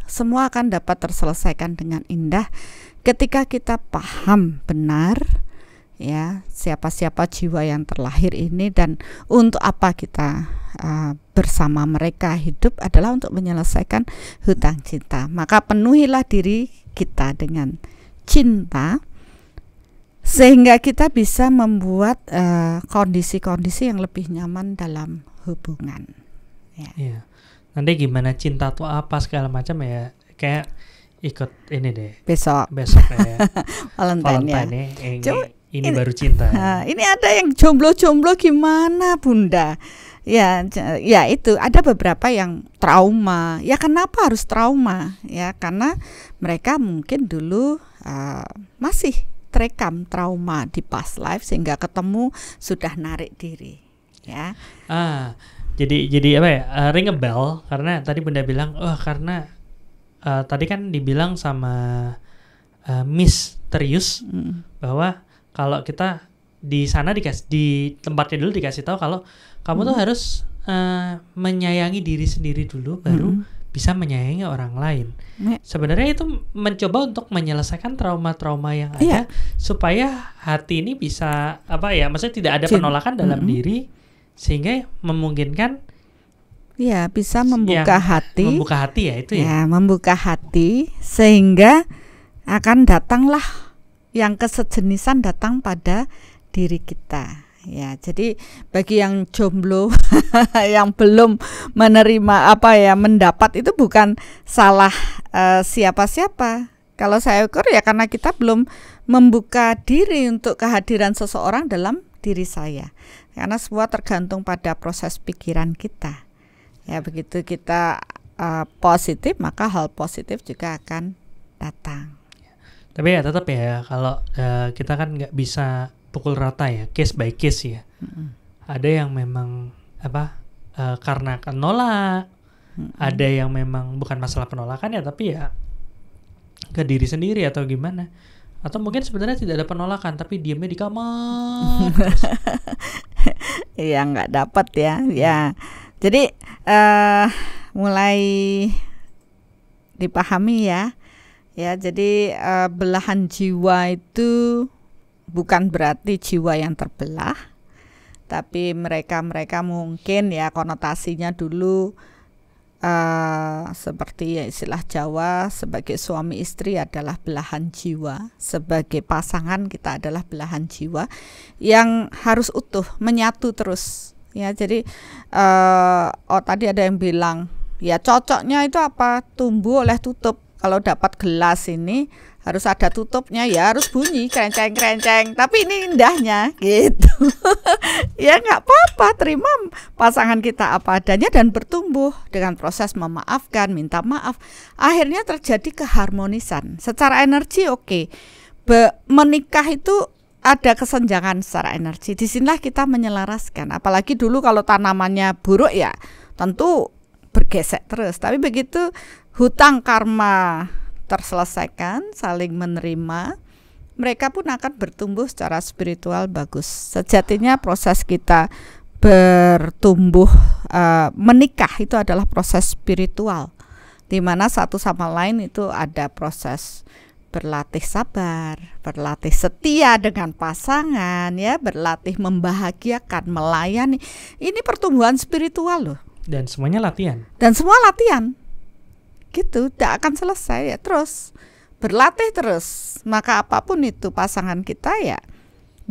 semua akan dapat terselesaikan dengan indah ketika kita paham benar ya siapa-siapa jiwa yang terlahir ini dan untuk apa kita uh, bersama mereka hidup adalah untuk menyelesaikan hutang cinta maka penuhilah diri kita dengan cinta sehingga kita bisa membuat ah, kondisi-kondisi uh, yang lebih nyaman dalam hubungan ya. Iya. nanti gimana cinta tuh apa segala macam ya kayak ikut ini deh besok besok ya Valentine, Valentine ya. Ini. Cuma ini, ini baru cinta. Ha, ini ada yang jomblo-jomblo gimana, Bunda? Ya, ya itu ada beberapa yang trauma. Ya kenapa harus trauma? Ya karena mereka mungkin dulu uh, masih terekam trauma di past life sehingga ketemu sudah narik diri. Ya. Ah, jadi jadi apa ya? Uh, eh, ring a bell karena tadi Bunda bilang, "Oh, karena uh, tadi kan dibilang sama uh, misterius mm. bahwa kalau kita di sana dikasih di tempatnya dulu dikasih tahu kalau kamu hmm. tuh harus uh, menyayangi diri sendiri dulu baru hmm. bisa menyayangi orang lain. Hmm. Sebenarnya itu mencoba untuk menyelesaikan trauma-trauma yang iya. ada yeah. supaya hati ini bisa apa ya? Maksudnya tidak ada penolakan dalam hmm. diri sehingga memungkinkan iya, ya bisa membuka ya, hati. Membuka hati ya itu ya. Ya, membuka hati sehingga akan datanglah yang kesejenisan datang pada diri kita ya jadi bagi yang jomblo yang belum menerima apa ya mendapat itu bukan salah eh, siapa-siapa uh, kalau saya ukur ya karena kita belum membuka diri untuk kehadiran seseorang dalam diri saya karena semua tergantung pada proses pikiran kita ya begitu kita uh, positif maka hal positif juga akan datang tapi ya tetap ya kalau uh, kita kan nggak bisa pukul rata ya, case by case ya. Mm-hmm. Ada yang memang apa uh, karena nolak, mm-hmm. ada yang memang bukan masalah penolakan ya, tapi ya ke diri sendiri atau gimana. Atau mungkin sebenarnya tidak ada penolakan, tapi diamnya di kamar. Iya nggak dapat ya, ya. Jadi uh, mulai dipahami ya Ya, jadi uh, belahan jiwa itu bukan berarti jiwa yang terbelah, tapi mereka-mereka mungkin ya konotasinya dulu uh, seperti ya istilah Jawa sebagai suami istri adalah belahan jiwa, sebagai pasangan kita adalah belahan jiwa yang harus utuh, menyatu terus. Ya, jadi uh, oh tadi ada yang bilang ya cocoknya itu apa? Tumbuh oleh tutup kalau dapat gelas ini harus ada tutupnya ya harus bunyi krenceng krenceng tapi ini indahnya gitu ya nggak apa-apa terima pasangan kita apa adanya dan bertumbuh dengan proses memaafkan minta maaf akhirnya terjadi keharmonisan secara energi oke okay. menikah itu ada kesenjangan secara energi Di sinilah kita menyelaraskan apalagi dulu kalau tanamannya buruk ya tentu bergesek terus tapi begitu hutang karma terselesaikan, saling menerima, mereka pun akan bertumbuh secara spiritual bagus. Sejatinya proses kita bertumbuh uh, menikah itu adalah proses spiritual di mana satu sama lain itu ada proses berlatih sabar, berlatih setia dengan pasangan ya, berlatih membahagiakan, melayani. Ini pertumbuhan spiritual loh. Dan semuanya latihan. Dan semua latihan gitu tidak akan selesai ya terus berlatih terus maka apapun itu pasangan kita ya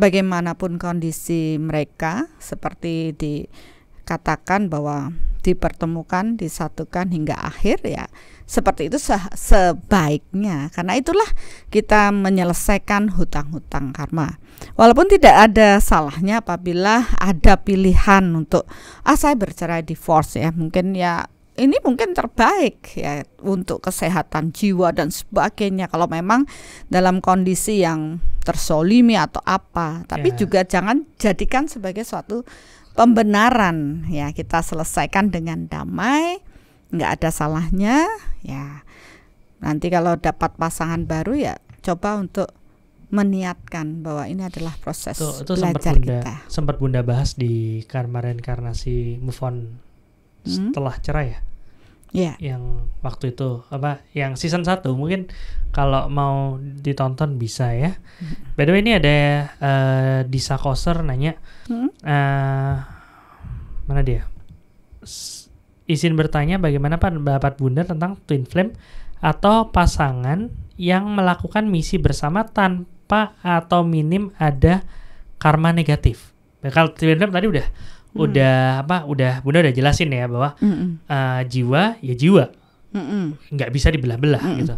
bagaimanapun kondisi mereka seperti dikatakan bahwa dipertemukan disatukan hingga akhir ya seperti itu se sebaiknya karena itulah kita menyelesaikan hutang-hutang karma walaupun tidak ada salahnya apabila ada pilihan untuk ah saya bercerai divorce ya mungkin ya ini mungkin terbaik ya untuk kesehatan jiwa dan sebagainya kalau memang dalam kondisi yang tersolimi atau apa tapi yeah. juga jangan jadikan sebagai suatu pembenaran ya kita selesaikan dengan damai nggak ada salahnya ya nanti kalau dapat pasangan baru ya coba untuk meniatkan bahwa ini adalah proses itu, itu belajar sempat bunda, kita. Sempat bunda bahas di karma reinkarnasi move on Hmm? setelah cerai ya. Yeah. Yang waktu itu apa? Yang season 1 mungkin kalau mau ditonton bisa ya. Hmm. By the way ini ada uh, Disa Koser nanya hmm? uh, mana dia? S izin bertanya bagaimana pendapat Bunda tentang twin flame atau pasangan yang melakukan misi bersama tanpa atau minim ada karma negatif. Nah, kalau twin flame tadi udah hmm. udah apa udah bunda udah jelasin ya bahwa hmm. uh, jiwa ya jiwa hmm. nggak bisa dibelah-belah hmm. gitu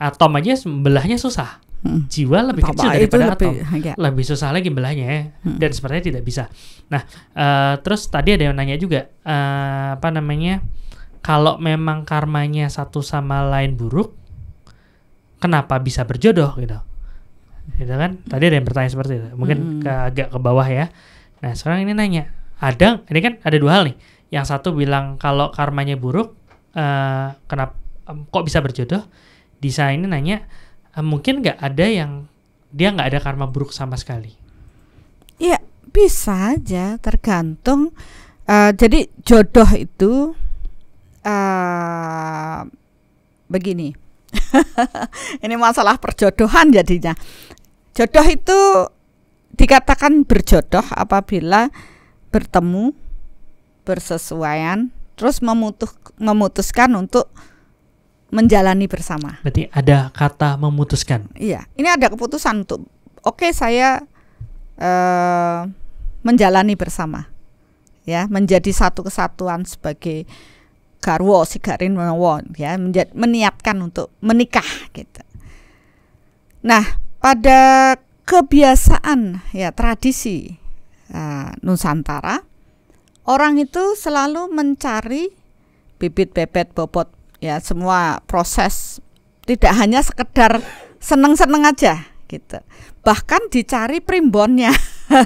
atom aja belahnya susah hmm. jiwa lebih Bapak kecil daripada atom lebih, ya. lebih susah lagi belahnya ya hmm. dan sepertinya tidak bisa nah uh, terus tadi ada yang nanya juga uh, apa namanya kalau memang karmanya satu sama lain buruk kenapa bisa berjodoh gitu gitu kan tadi ada yang bertanya seperti itu mungkin hmm. ke, agak ke bawah ya nah sekarang ini nanya ada ini kan ada dua hal nih yang satu bilang kalau karmanya buruk uh, eh, kenapa um, kok bisa berjodoh Disa ini nanya uh, mungkin nggak ada yang dia nggak ada karma buruk sama sekali iya bisa aja tergantung uh, jadi jodoh itu uh, begini ini masalah perjodohan jadinya jodoh itu dikatakan berjodoh apabila bertemu, bersesuaian, terus memutuh, memutuskan untuk menjalani bersama. Berarti ada kata memutuskan. Iya, ini ada keputusan untuk oke okay, saya uh, menjalani bersama, ya menjadi satu kesatuan sebagai garwo sigarin mawon ya menyiapkan meniatkan untuk menikah gitu. Nah pada kebiasaan ya tradisi Eh, Nusantara, orang itu selalu mencari bibit-bebet bobot ya semua proses tidak hanya sekedar seneng-seneng aja gitu. Bahkan dicari primbonnya,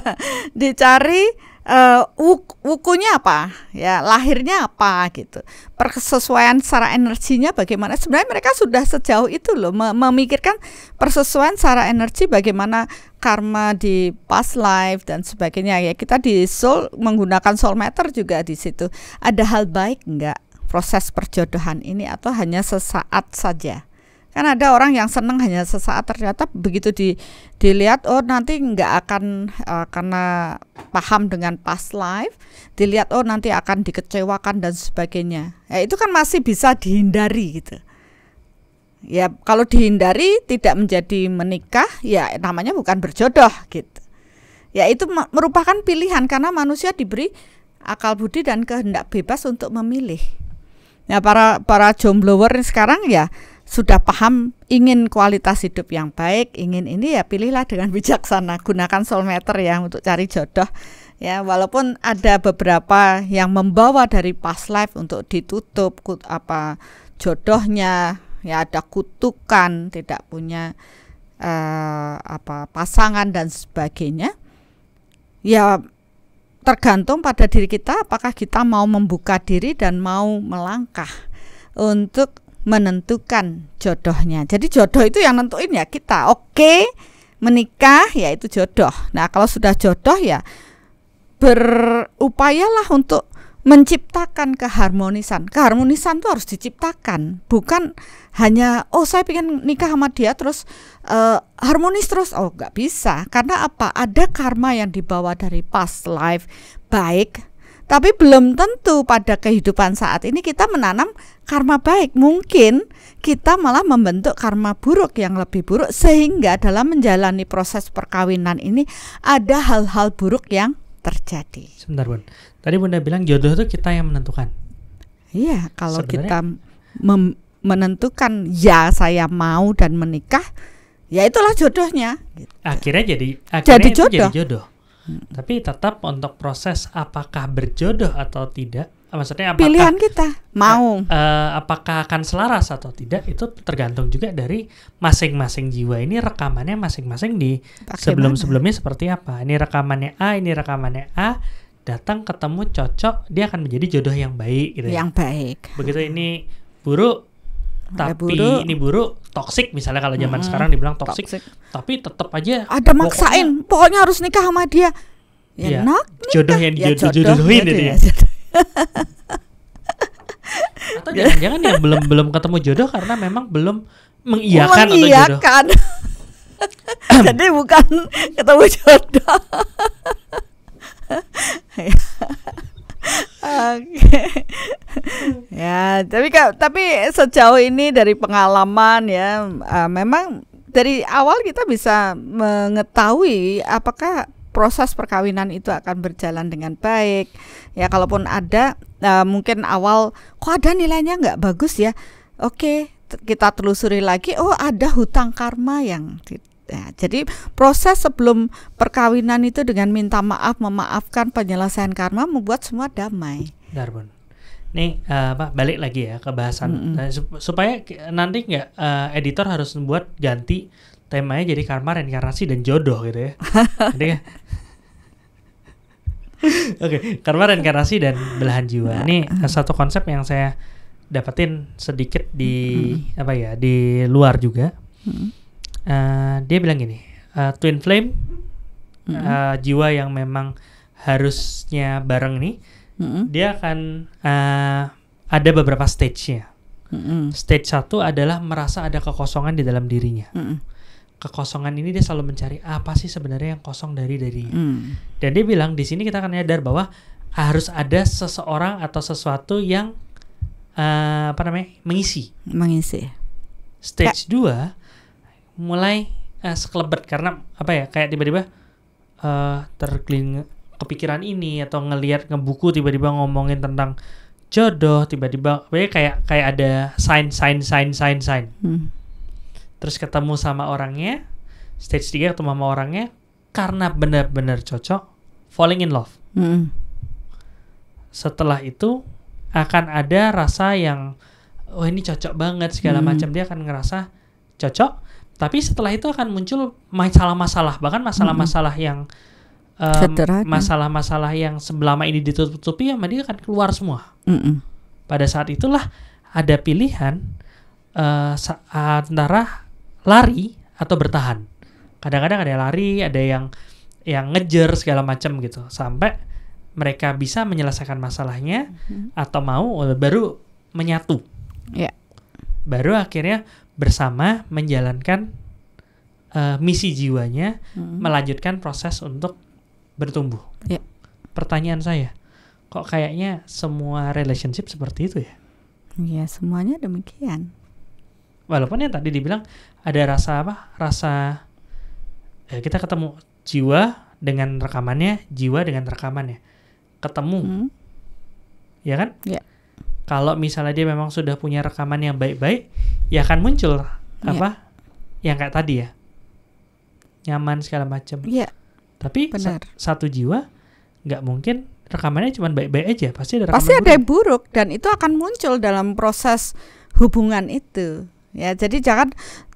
dicari uh, wuk, wukunya apa, ya lahirnya apa gitu. Persesuaian secara energinya bagaimana? Sebenarnya mereka sudah sejauh itu loh memikirkan persesuaian secara energi bagaimana karma di past life dan sebagainya ya kita di soul menggunakan soul meter juga di situ ada hal baik enggak proses perjodohan ini atau hanya sesaat saja kan ada orang yang seneng hanya sesaat ternyata begitu di dilihat oh nanti nggak akan uh, karena paham dengan past life dilihat oh nanti akan dikecewakan dan sebagainya ya itu kan masih bisa dihindari gitu Ya, kalau dihindari tidak menjadi menikah, ya namanya bukan berjodoh gitu. Ya itu merupakan pilihan karena manusia diberi akal budi dan kehendak bebas untuk memilih. Nah, para para jomblower sekarang ya sudah paham ingin kualitas hidup yang baik, ingin ini ya pilihlah dengan bijaksana, gunakan solmeter ya untuk cari jodoh. Ya, walaupun ada beberapa yang membawa dari past life untuk ditutup apa jodohnya ya ada kutukan, tidak punya eh, apa pasangan dan sebagainya. Ya tergantung pada diri kita apakah kita mau membuka diri dan mau melangkah untuk menentukan jodohnya. Jadi jodoh itu yang nentuin ya kita. Oke, menikah yaitu jodoh. Nah, kalau sudah jodoh ya berupayalah untuk menciptakan keharmonisan. Keharmonisan itu harus diciptakan, bukan hanya oh saya pengen nikah sama dia terus uh, harmonis terus. Oh nggak bisa, karena apa? Ada karma yang dibawa dari past life baik, tapi belum tentu pada kehidupan saat ini kita menanam karma baik. Mungkin kita malah membentuk karma buruk yang lebih buruk sehingga dalam menjalani proses perkawinan ini ada hal-hal buruk yang terjadi. Sebentar bun, tadi bunda bilang jodoh itu kita yang menentukan. Iya, kalau Sebenarnya, kita menentukan ya saya mau dan menikah, ya itulah jodohnya. Gitu. Akhirnya jadi akhirnya jadi jodoh. Jadi jodoh. Hmm. Tapi tetap untuk proses apakah berjodoh atau tidak maksudnya apakah, pilihan kita mau uh, apakah akan selaras atau tidak itu tergantung juga dari masing-masing jiwa ini rekamannya masing-masing di sebelum-sebelumnya seperti apa ini rekamannya A ini rekamannya A datang ketemu cocok dia akan menjadi jodoh yang baik gitu ya. yang ya. baik begitu ini buruk tapi buruk. ini buruk toksik misalnya kalau zaman hmm, sekarang dibilang toksik tapi tetap aja ada maksain pokoknya harus nikah sama dia ya, ya nak jodoh yang ya, jodoh, gitu ya, jodoh, jodoh, jodoh, jodoh, jodoh, jodoh, jodoh atau jangan-jangan ya belum belum ketemu jodoh karena memang belum mengiyakan, mengiyakan. atau jodoh. Jadi bukan ketemu jodoh. Oke. ya, tapi tapi sejauh ini dari pengalaman ya uh, memang dari awal kita bisa mengetahui apakah proses perkawinan itu akan berjalan dengan baik. Ya, kalaupun ada uh, mungkin awal kok ada nilainya nggak bagus ya. Oke, kita telusuri lagi. Oh, ada hutang karma yang Ya, jadi proses sebelum perkawinan itu dengan minta maaf, memaafkan penyelesaian karma membuat semua damai. Darbon. Nih uh, Pak, balik lagi ya ke bahasan mm -hmm. supaya nanti nggak uh, editor harus membuat ganti temanya jadi karma reinkarnasi dan jodoh gitu ya oke okay. karma reinkarnasi dan belahan jiwa ini nah. satu konsep yang saya dapetin sedikit di hmm. apa ya di luar juga hmm. uh, dia bilang gini uh, twin flame hmm. uh, jiwa yang memang harusnya bareng nih hmm. dia akan uh, ada beberapa stage-nya hmm. stage satu adalah merasa ada kekosongan di dalam dirinya hmm kekosongan ini dia selalu mencari apa sih sebenarnya yang kosong dari dari hmm. dan dia bilang di sini kita akan nyadar bahwa harus ada seseorang atau sesuatu yang uh, apa namanya mengisi mengisi stage dua mulai uh, sekelebat karena apa ya kayak tiba-tiba uh, eh, terkeling kepikiran ini atau ngelihat ngebuku tiba-tiba ngomongin tentang jodoh tiba-tiba kayak kayak ada sign sign sign sign sign hmm terus ketemu sama orangnya stage 3 ketemu sama orangnya karena benar-benar cocok falling in love mm. setelah itu akan ada rasa yang oh ini cocok banget segala mm. macam dia akan ngerasa cocok tapi setelah itu akan muncul masalah-masalah bahkan masalah-masalah yang um, masalah-masalah yang selama ini ditutup-tutupi ya dia akan keluar semua mm -mm. pada saat itulah ada pilihan uh, antara lari atau bertahan. Kadang-kadang ada yang lari, ada yang yang ngejer segala macam gitu sampai mereka bisa menyelesaikan masalahnya hmm atau mau baru menyatu. Yeah. Baru akhirnya bersama menjalankan uh, misi jiwanya, hmm melanjutkan proses untuk bertumbuh. Yeah. Pertanyaan saya, kok kayaknya semua relationship seperti itu ya? Iya, semuanya demikian walaupun yang tadi dibilang ada rasa apa rasa eh, kita ketemu jiwa dengan rekamannya jiwa dengan rekamannya ketemu hmm. ya kan ya. kalau misalnya dia memang sudah punya rekaman yang baik-baik ya akan muncul ya. apa yang kayak tadi ya nyaman segala macam ya. tapi Sa satu jiwa nggak mungkin rekamannya cuma baik-baik aja pasti ada pasti ada yang buruk dan itu akan muncul dalam proses hubungan itu ya jadi jangan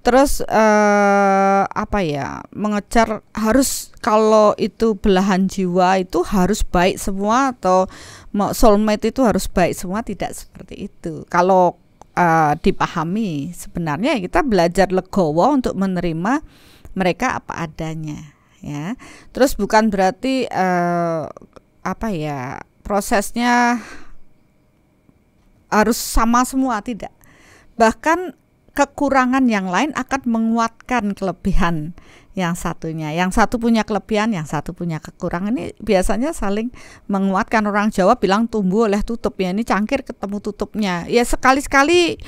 terus uh, apa ya mengejar harus kalau itu belahan jiwa itu harus baik semua atau mau soulmate itu harus baik semua tidak seperti itu kalau eh, dipahami sebenarnya kita belajar legowo untuk menerima mereka apa adanya ya terus bukan berarti uh, apa ya prosesnya harus sama semua tidak bahkan kekurangan yang lain akan menguatkan kelebihan yang satunya. Yang satu punya kelebihan, yang satu punya kekurangan. Ini biasanya saling menguatkan. Orang Jawa bilang tumbuh oleh tutup ya. Ini cangkir ketemu tutupnya. Ya sekali-sekali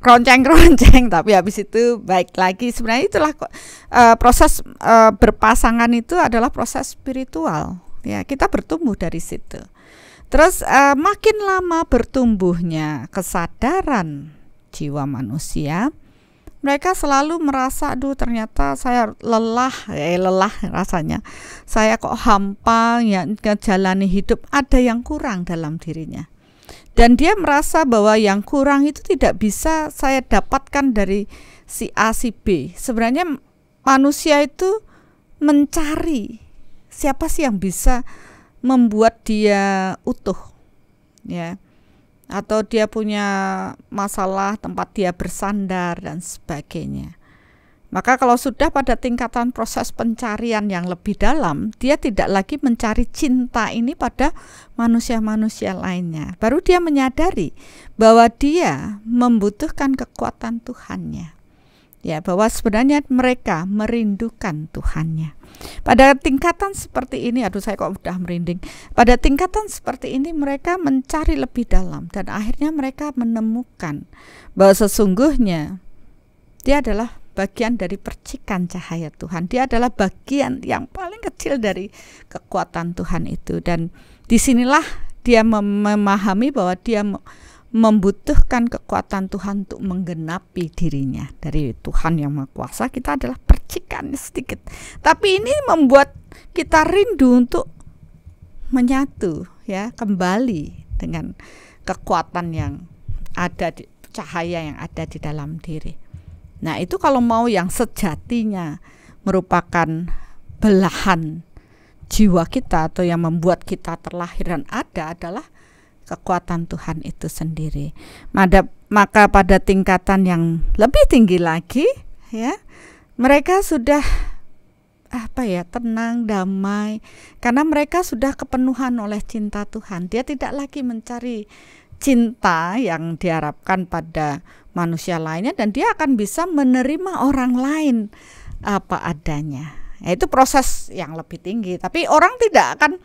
kronceng-kronceng tapi habis itu baik lagi. Sebenarnya itulah uh, proses uh, berpasangan itu adalah proses spiritual. Ya, kita bertumbuh dari situ. Terus uh, makin lama bertumbuhnya kesadaran jiwa manusia mereka selalu merasa aduh ternyata saya lelah eh lelah rasanya saya kok hampa ya ngejalani hidup ada yang kurang dalam dirinya dan dia merasa bahwa yang kurang itu tidak bisa saya dapatkan dari si A si B sebenarnya manusia itu mencari siapa sih yang bisa membuat dia utuh ya atau dia punya masalah tempat dia bersandar dan sebagainya. Maka kalau sudah pada tingkatan proses pencarian yang lebih dalam, dia tidak lagi mencari cinta ini pada manusia-manusia lainnya. Baru dia menyadari bahwa dia membutuhkan kekuatan Tuhannya. Ya, bahwa sebenarnya mereka merindukan Tuhannya. Pada tingkatan seperti ini, aduh saya kok udah merinding. Pada tingkatan seperti ini mereka mencari lebih dalam dan akhirnya mereka menemukan bahwa sesungguhnya dia adalah bagian dari percikan cahaya Tuhan. Dia adalah bagian yang paling kecil dari kekuatan Tuhan itu. Dan disinilah dia memahami bahwa dia membutuhkan kekuatan Tuhan untuk menggenapi dirinya. Dari Tuhan yang Maha Kuasa, kita adalah percikan sedikit. Tapi ini membuat kita rindu untuk menyatu ya, kembali dengan kekuatan yang ada di cahaya yang ada di dalam diri. Nah, itu kalau mau yang sejatinya merupakan belahan jiwa kita atau yang membuat kita terlahir dan ada adalah kekuatan Tuhan itu sendiri. maka pada tingkatan yang lebih tinggi lagi, ya, mereka sudah apa ya tenang damai karena mereka sudah kepenuhan oleh cinta Tuhan dia tidak lagi mencari cinta yang diharapkan pada manusia lainnya dan dia akan bisa menerima orang lain apa adanya. Ya, itu proses yang lebih tinggi, tapi orang tidak akan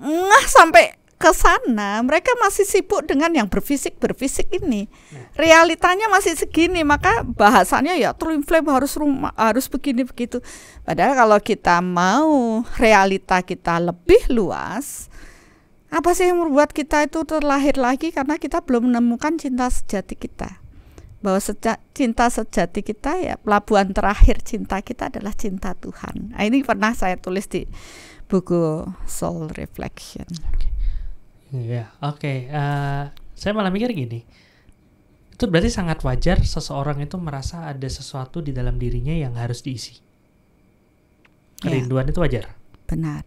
ngah sampai ke sana mereka masih sibuk dengan yang berfisik berfisik ini nah. realitanya masih segini maka bahasanya ya twin flame harus rumah harus begini begitu padahal kalau kita mau realita kita lebih luas apa sih yang membuat kita itu terlahir lagi karena kita belum menemukan cinta sejati kita bahwa seja, cinta sejati kita ya pelabuhan terakhir cinta kita adalah cinta Tuhan nah, ini pernah saya tulis di buku Soul Reflection. Okay. Iya. Oke, okay, uh, eh, saya malah mikir gini. Itu berarti sangat wajar seseorang itu merasa ada sesuatu di dalam dirinya yang harus diisi. Iya. Kerinduan yeah. itu wajar. Benar.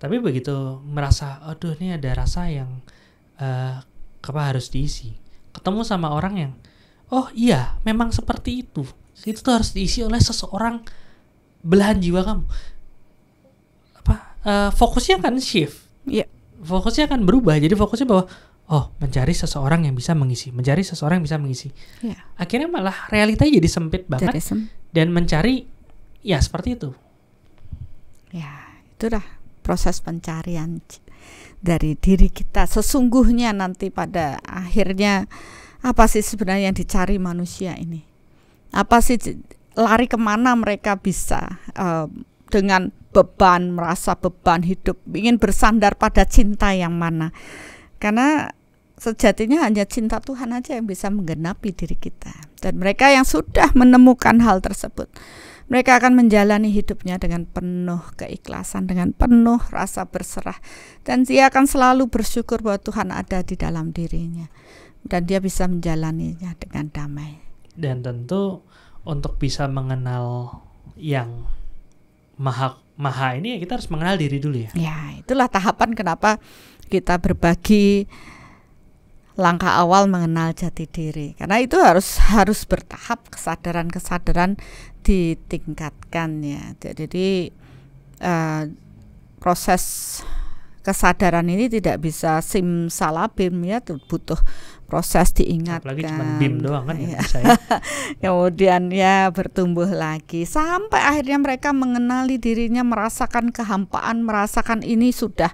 Tapi begitu merasa, aduh ini ada rasa yang uh, eh, apa harus diisi. Ketemu sama orang yang, oh iya, memang seperti itu. Itu tuh harus diisi oleh seseorang belahan jiwa kamu. Apa uh, fokusnya kan shift. Iya fokusnya akan berubah. Jadi fokusnya bahwa oh mencari seseorang yang bisa mengisi, mencari seseorang yang bisa mengisi. Yeah. Akhirnya malah realitanya jadi sempit banget jadi sem dan mencari ya seperti itu. Ya itulah proses pencarian dari diri kita sesungguhnya nanti pada akhirnya apa sih sebenarnya yang dicari manusia ini? Apa sih lari kemana mereka bisa? Um, dengan beban, merasa beban hidup, ingin bersandar pada cinta yang mana. Karena sejatinya hanya cinta Tuhan aja yang bisa menggenapi diri kita. Dan mereka yang sudah menemukan hal tersebut, mereka akan menjalani hidupnya dengan penuh keikhlasan, dengan penuh rasa berserah. Dan dia akan selalu bersyukur bahwa Tuhan ada di dalam dirinya. Dan dia bisa menjalaninya dengan damai. Dan tentu untuk bisa mengenal yang maha maha ini ya kita harus mengenal diri dulu ya. Ya, itulah tahapan kenapa kita berbagi langkah awal mengenal jati diri. Karena itu harus harus bertahap kesadaran-kesadaran ditingkatkan ya. Jadi uh, proses kesadaran ini tidak bisa simsalabim ya butuh proses diingat lagi cuma BIM doang kan iya. ya. Saya. Kemudian ya bertumbuh lagi sampai akhirnya mereka mengenali dirinya, merasakan kehampaan, merasakan ini sudah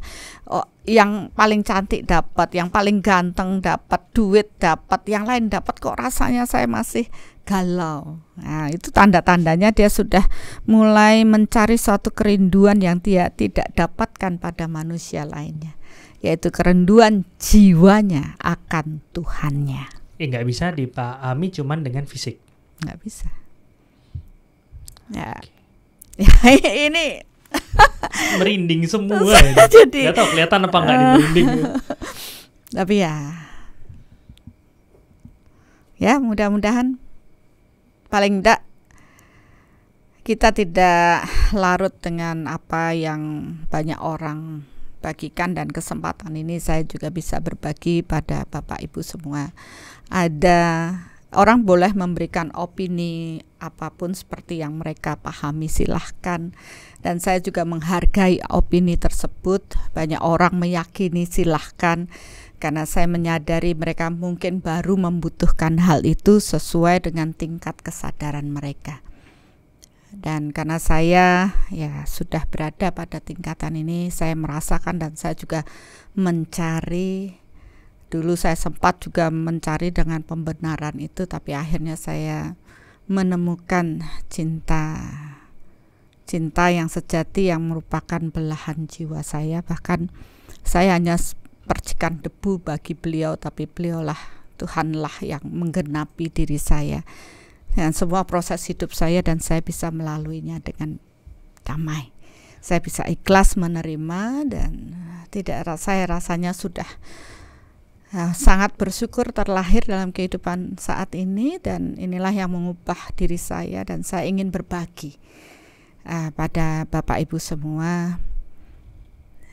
oh, yang paling cantik dapat, yang paling ganteng dapat, duit dapat, yang lain dapat kok rasanya saya masih galau. Nah, itu tanda-tandanya dia sudah mulai mencari suatu kerinduan yang dia tidak dapatkan pada manusia lainnya yaitu kerenduan jiwanya akan Tuhannya. Eh nggak bisa dipahami cuman dengan fisik. Nggak bisa. Ya, okay. ya ini merinding semua. Jadi Gak tau kelihatan apa nggak uh, merinding. Tapi ya, ya mudah-mudahan paling tidak kita tidak larut dengan apa yang banyak orang bagikan dan kesempatan ini saya juga bisa berbagi pada Bapak Ibu semua. Ada orang boleh memberikan opini apapun seperti yang mereka pahami silahkan dan saya juga menghargai opini tersebut banyak orang meyakini silahkan karena saya menyadari mereka mungkin baru membutuhkan hal itu sesuai dengan tingkat kesadaran mereka dan karena saya ya sudah berada pada tingkatan ini saya merasakan dan saya juga mencari dulu saya sempat juga mencari dengan pembenaran itu tapi akhirnya saya menemukan cinta cinta yang sejati yang merupakan belahan jiwa saya bahkan saya hanya percikan debu bagi beliau tapi beliaulah Tuhanlah yang menggenapi diri saya dengan semua proses hidup saya dan saya bisa melaluinya dengan damai saya bisa ikhlas menerima dan eh, tidak saya rasanya sudah uh, sangat bersyukur terlahir dalam kehidupan saat ini dan inilah yang mengubah diri saya dan saya ingin berbagi uh, pada bapak ibu semua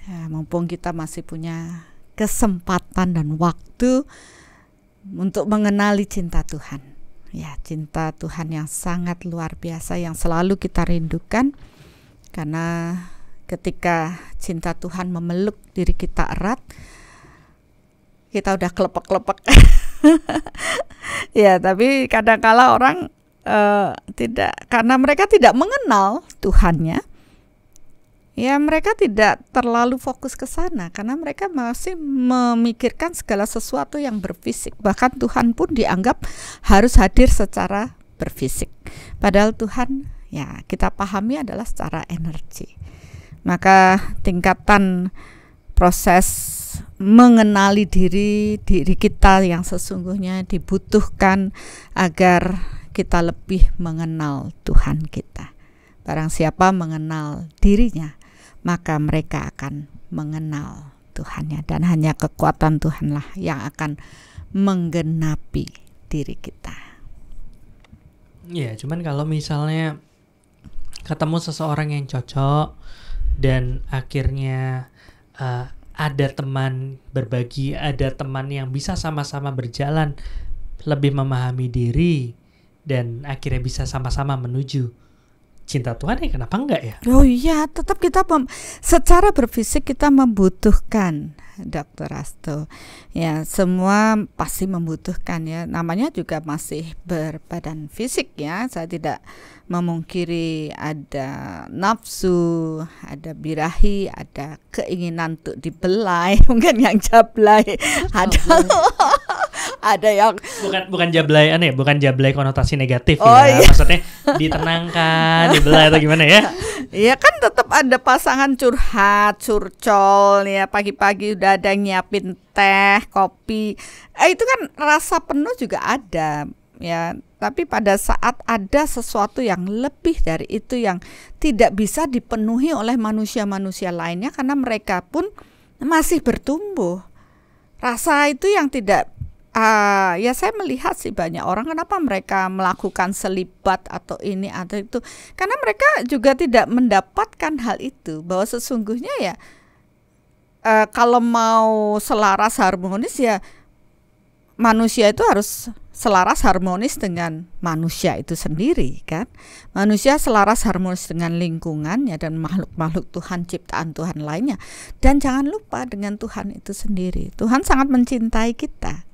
Ya, mumpung kita masih punya kesempatan dan waktu untuk mengenali cinta Tuhan ya cinta Tuhan yang sangat luar biasa yang selalu kita rindukan karena ketika cinta Tuhan memeluk diri kita erat kita udah kelepek-kelepek ya tapi kadangkala orang uh, tidak karena mereka tidak mengenal Tuhannya ya mereka tidak terlalu fokus ke sana karena mereka masih memikirkan segala sesuatu yang berfisik bahkan Tuhan pun dianggap harus hadir secara berfisik padahal Tuhan ya kita pahami adalah secara energi maka tingkatan proses mengenali diri diri kita yang sesungguhnya dibutuhkan agar kita lebih mengenal Tuhan kita barang siapa mengenal dirinya maka mereka akan mengenal Tuhannya dan hanya kekuatan Tuhanlah yang akan menggenapi diri kita. Ya, cuman kalau misalnya ketemu seseorang yang cocok dan akhirnya uh, ada teman berbagi, ada teman yang bisa sama-sama berjalan lebih memahami diri dan akhirnya bisa sama-sama menuju cinta Tuhan ya kenapa enggak ya? Oh iya, tetap kita mem secara berfisik kita membutuhkan Dr. Rasto. Ya, semua pasti membutuhkan ya. Namanya juga masih berbadan fisik ya. Saya tidak memungkiri ada nafsu, ada birahi, ada keinginan untuk dibelai, mungkin yang jablai, oh, ada ada yang bukan bukan jablay aneh bukan jablay konotasi negatif ya. oh, ya iya. maksudnya ditenangkan dibelai atau gimana ya ya kan tetap ada pasangan curhat curcol ya pagi-pagi udah ada nyiapin teh kopi eh, itu kan rasa penuh juga ada ya tapi pada saat ada sesuatu yang lebih dari itu yang tidak bisa dipenuhi oleh manusia-manusia lainnya karena mereka pun masih bertumbuh rasa itu yang tidak uh, ya saya melihat sih banyak orang kenapa mereka melakukan selibat atau ini atau itu karena mereka juga tidak mendapatkan hal itu bahwa sesungguhnya ya uh, kalau mau selaras harmonis ya manusia itu harus selaras harmonis dengan manusia itu sendiri kan manusia selaras harmonis dengan lingkungannya dan makhluk-makhluk Tuhan ciptaan Tuhan lainnya dan jangan lupa dengan Tuhan itu sendiri Tuhan sangat mencintai kita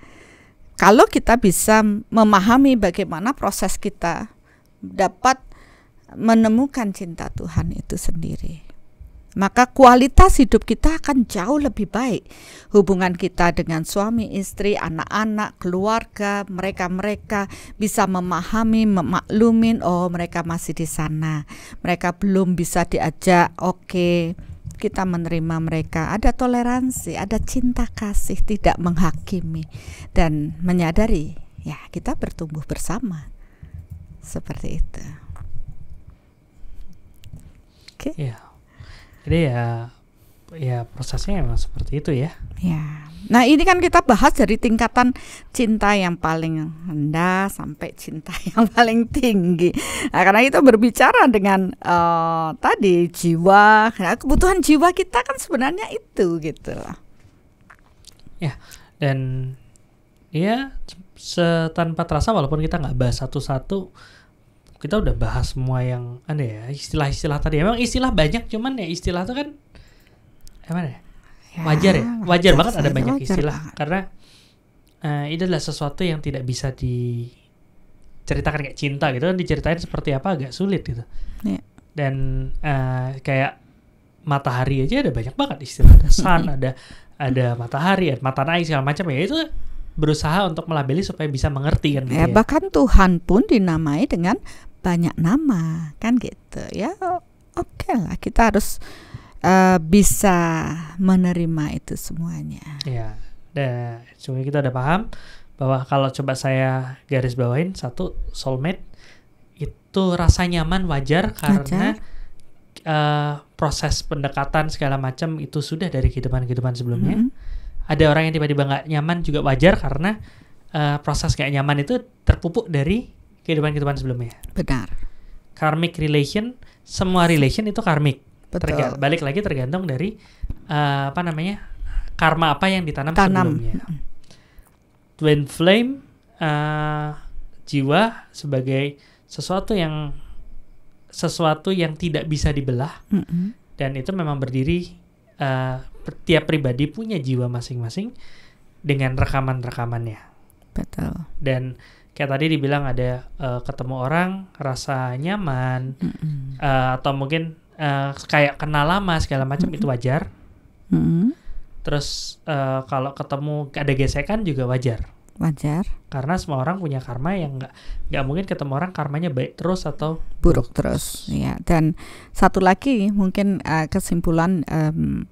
kalau kita bisa memahami bagaimana proses kita dapat menemukan cinta Tuhan itu sendiri, maka kualitas hidup kita akan jauh lebih baik. Hubungan kita dengan suami, istri, anak-anak, keluarga, mereka-mereka bisa memahami, memaklumin, oh mereka masih di sana, mereka belum bisa diajak, oke. Okay kita menerima mereka, ada toleransi, ada cinta kasih, tidak menghakimi dan menyadari ya kita bertumbuh bersama. Seperti itu. Oke. Okay. Ya. Jadi ya ya prosesnya memang seperti itu ya. Ya. Nah, ini kan kita bahas dari tingkatan cinta yang paling rendah sampai cinta yang paling tinggi. Nah, karena itu berbicara dengan uh, tadi jiwa, nah, kebutuhan jiwa kita kan sebenarnya itu gitu Ya, dan ya tanpa terasa walaupun kita nggak bahas satu-satu kita udah bahas semua yang ada ya istilah-istilah tadi emang istilah banyak cuman ya istilah itu kan emang ya Ya, wajar ya wajar banget ada banyak istilah banget. karena uh, eh, ini adalah sesuatu yang tidak bisa diceritakan kayak cinta gitu kan diceritain seperti apa agak sulit gitu ya. dan uh, kayak matahari aja ada banyak banget istilah ada sun ada ada matahari ada mata naik segala macam ya itu berusaha untuk melabeli supaya bisa mengerti kan gitu ya. ya. bahkan Tuhan pun dinamai dengan banyak nama kan gitu ya oke okay lah kita harus uh, bisa menerima itu semuanya. Ya, Dan sebenarnya kita udah paham bahwa kalau coba saya garis bawain satu soulmate itu rasa nyaman wajar karena wajar. Uh, proses pendekatan segala macam itu sudah dari kehidupan-kehidupan sebelumnya. Mm -hmm. Ada orang yang tiba-tiba nggak nyaman juga wajar karena uh, proses kayak nyaman itu terpupuk dari kehidupan-kehidupan sebelumnya. Benar. Karmic relation, semua relation itu karmic. Betul. balik lagi tergantung dari uh, apa namanya karma apa yang ditanam Tanam. sebelumnya. Twin flame uh, jiwa sebagai sesuatu yang sesuatu yang tidak bisa dibelah mm -hmm. dan itu memang berdiri uh, tiap pribadi punya jiwa masing-masing dengan rekaman-rekamannya. Betul. Dan kayak tadi dibilang ada uh, ketemu orang rasa nyaman mm -hmm. uh, atau mungkin uh, kayak kenal lama segala macam mm -hmm. itu wajar. Mm -hmm. Terus uh, kalau ketemu ada gesekan juga wajar. Wajar. Karena semua orang punya karma yang nggak nggak mungkin ketemu orang karmanya baik terus atau buruk terus. Ya. Dan satu lagi mungkin uh, kesimpulan um,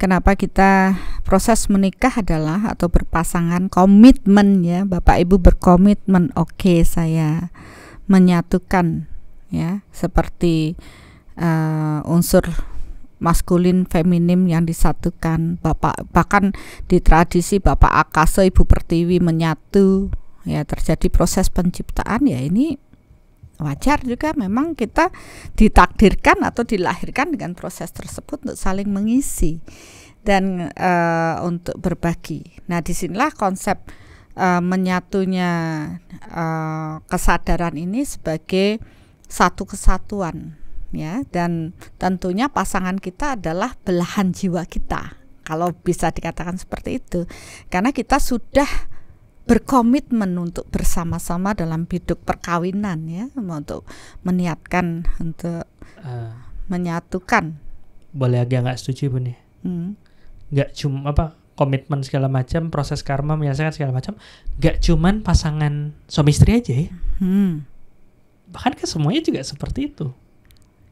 kenapa kita proses menikah adalah atau berpasangan komitmen ya Bapak Ibu berkomitmen oke okay, saya menyatukan ya seperti uh, unsur maskulin feminim yang disatukan bapak bahkan di tradisi bapak akaso ibu pertiwi menyatu ya terjadi proses penciptaan ya ini wajar juga memang kita ditakdirkan atau dilahirkan dengan proses tersebut untuk saling mengisi dan e, untuk berbagi. Nah disinilah konsep e, menyatunya e, kesadaran ini sebagai satu kesatuan ya dan tentunya pasangan kita adalah belahan jiwa kita kalau bisa dikatakan seperti itu karena kita sudah berkomitmen untuk bersama-sama dalam hidup perkawinan ya untuk meniatkan untuk uh, menyatukan boleh agak nggak setuju bu nih hmm. nggak hmm. cuma apa komitmen segala macam proses karma menyelesaikan segala macam nggak cuman pasangan suami istri aja ya hmm. bahkan ke kan semuanya juga seperti itu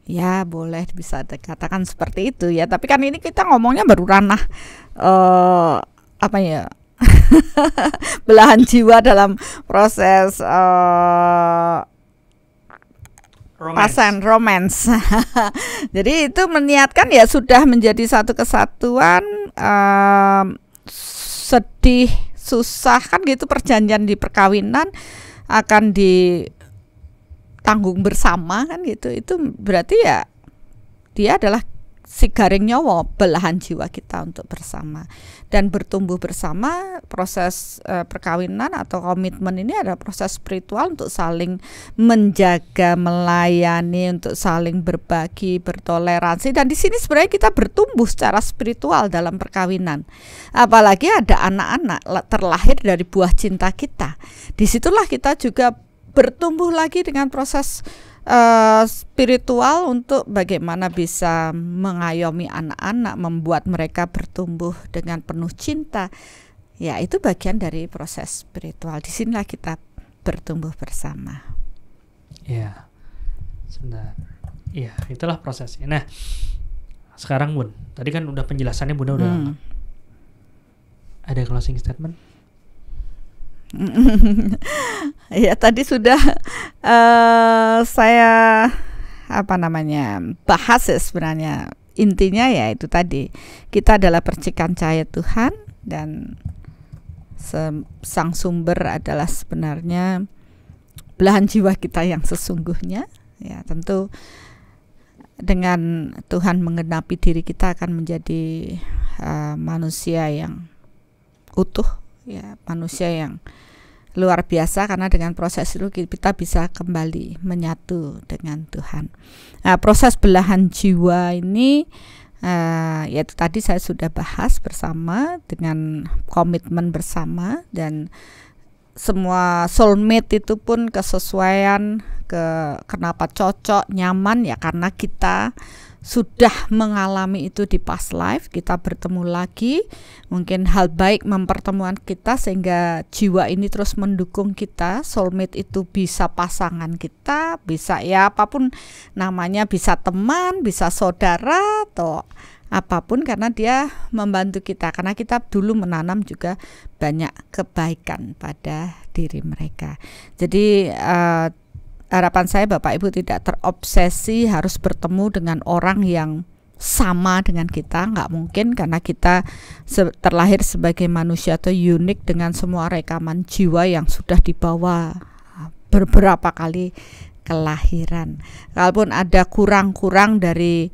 Ya boleh bisa dikatakan seperti itu ya. Tapi kan ini kita ngomongnya baru ranah uh, apa ya belahan jiwa dalam proses uh, romance. romance. Jadi itu meniatkan ya sudah menjadi satu kesatuan um, sedih susah kan gitu perjanjian di perkawinan akan di tanggung bersama kan gitu itu berarti ya dia adalah si garing nyawa belahan jiwa kita untuk bersama dan bertumbuh bersama proses e, perkawinan atau komitmen ini adalah proses spiritual untuk saling menjaga melayani untuk saling berbagi bertoleransi dan di sini sebenarnya kita bertumbuh secara spiritual dalam perkawinan apalagi ada anak-anak terlahir dari buah cinta kita disitulah kita juga bertumbuh lagi dengan proses uh, spiritual untuk bagaimana bisa mengayomi anak-anak, membuat mereka bertumbuh dengan penuh cinta. Ya, itu bagian dari proses spiritual. di sinilah kita bertumbuh bersama. Ya, sebentar. Ya, itulah prosesnya. Nah, sekarang Bun, tadi kan udah penjelasannya Bunda udah hmm. ada closing statement? ya tadi sudah uh, saya apa namanya bahas ya sebenarnya intinya ya itu tadi kita adalah percikan cahaya Tuhan dan sang sumber adalah sebenarnya belahan jiwa kita yang sesungguhnya ya tentu dengan Tuhan mengenapi diri kita akan menjadi uh, manusia yang utuh ya manusia yang luar biasa karena dengan proses itu kita bisa kembali menyatu dengan Tuhan. Nah, proses belahan jiwa ini uh, eh, yaitu tadi saya sudah bahas bersama dengan komitmen bersama dan semua soulmate itu pun kesesuaian ke kenapa cocok nyaman ya karena kita sudah mengalami itu di past life, kita bertemu lagi. Mungkin hal baik mempertemuan kita sehingga jiwa ini terus mendukung kita. Soulmate itu bisa pasangan kita, bisa ya apapun namanya, bisa teman, bisa saudara atau apapun karena dia membantu kita karena kita dulu menanam juga banyak kebaikan pada diri mereka. Jadi uh, harapan saya Bapak Ibu tidak terobsesi harus bertemu dengan orang yang sama dengan kita nggak mungkin karena kita terlahir sebagai manusia atau unik dengan semua rekaman jiwa yang sudah dibawa beberapa kali kelahiran. Kalaupun ada kurang-kurang dari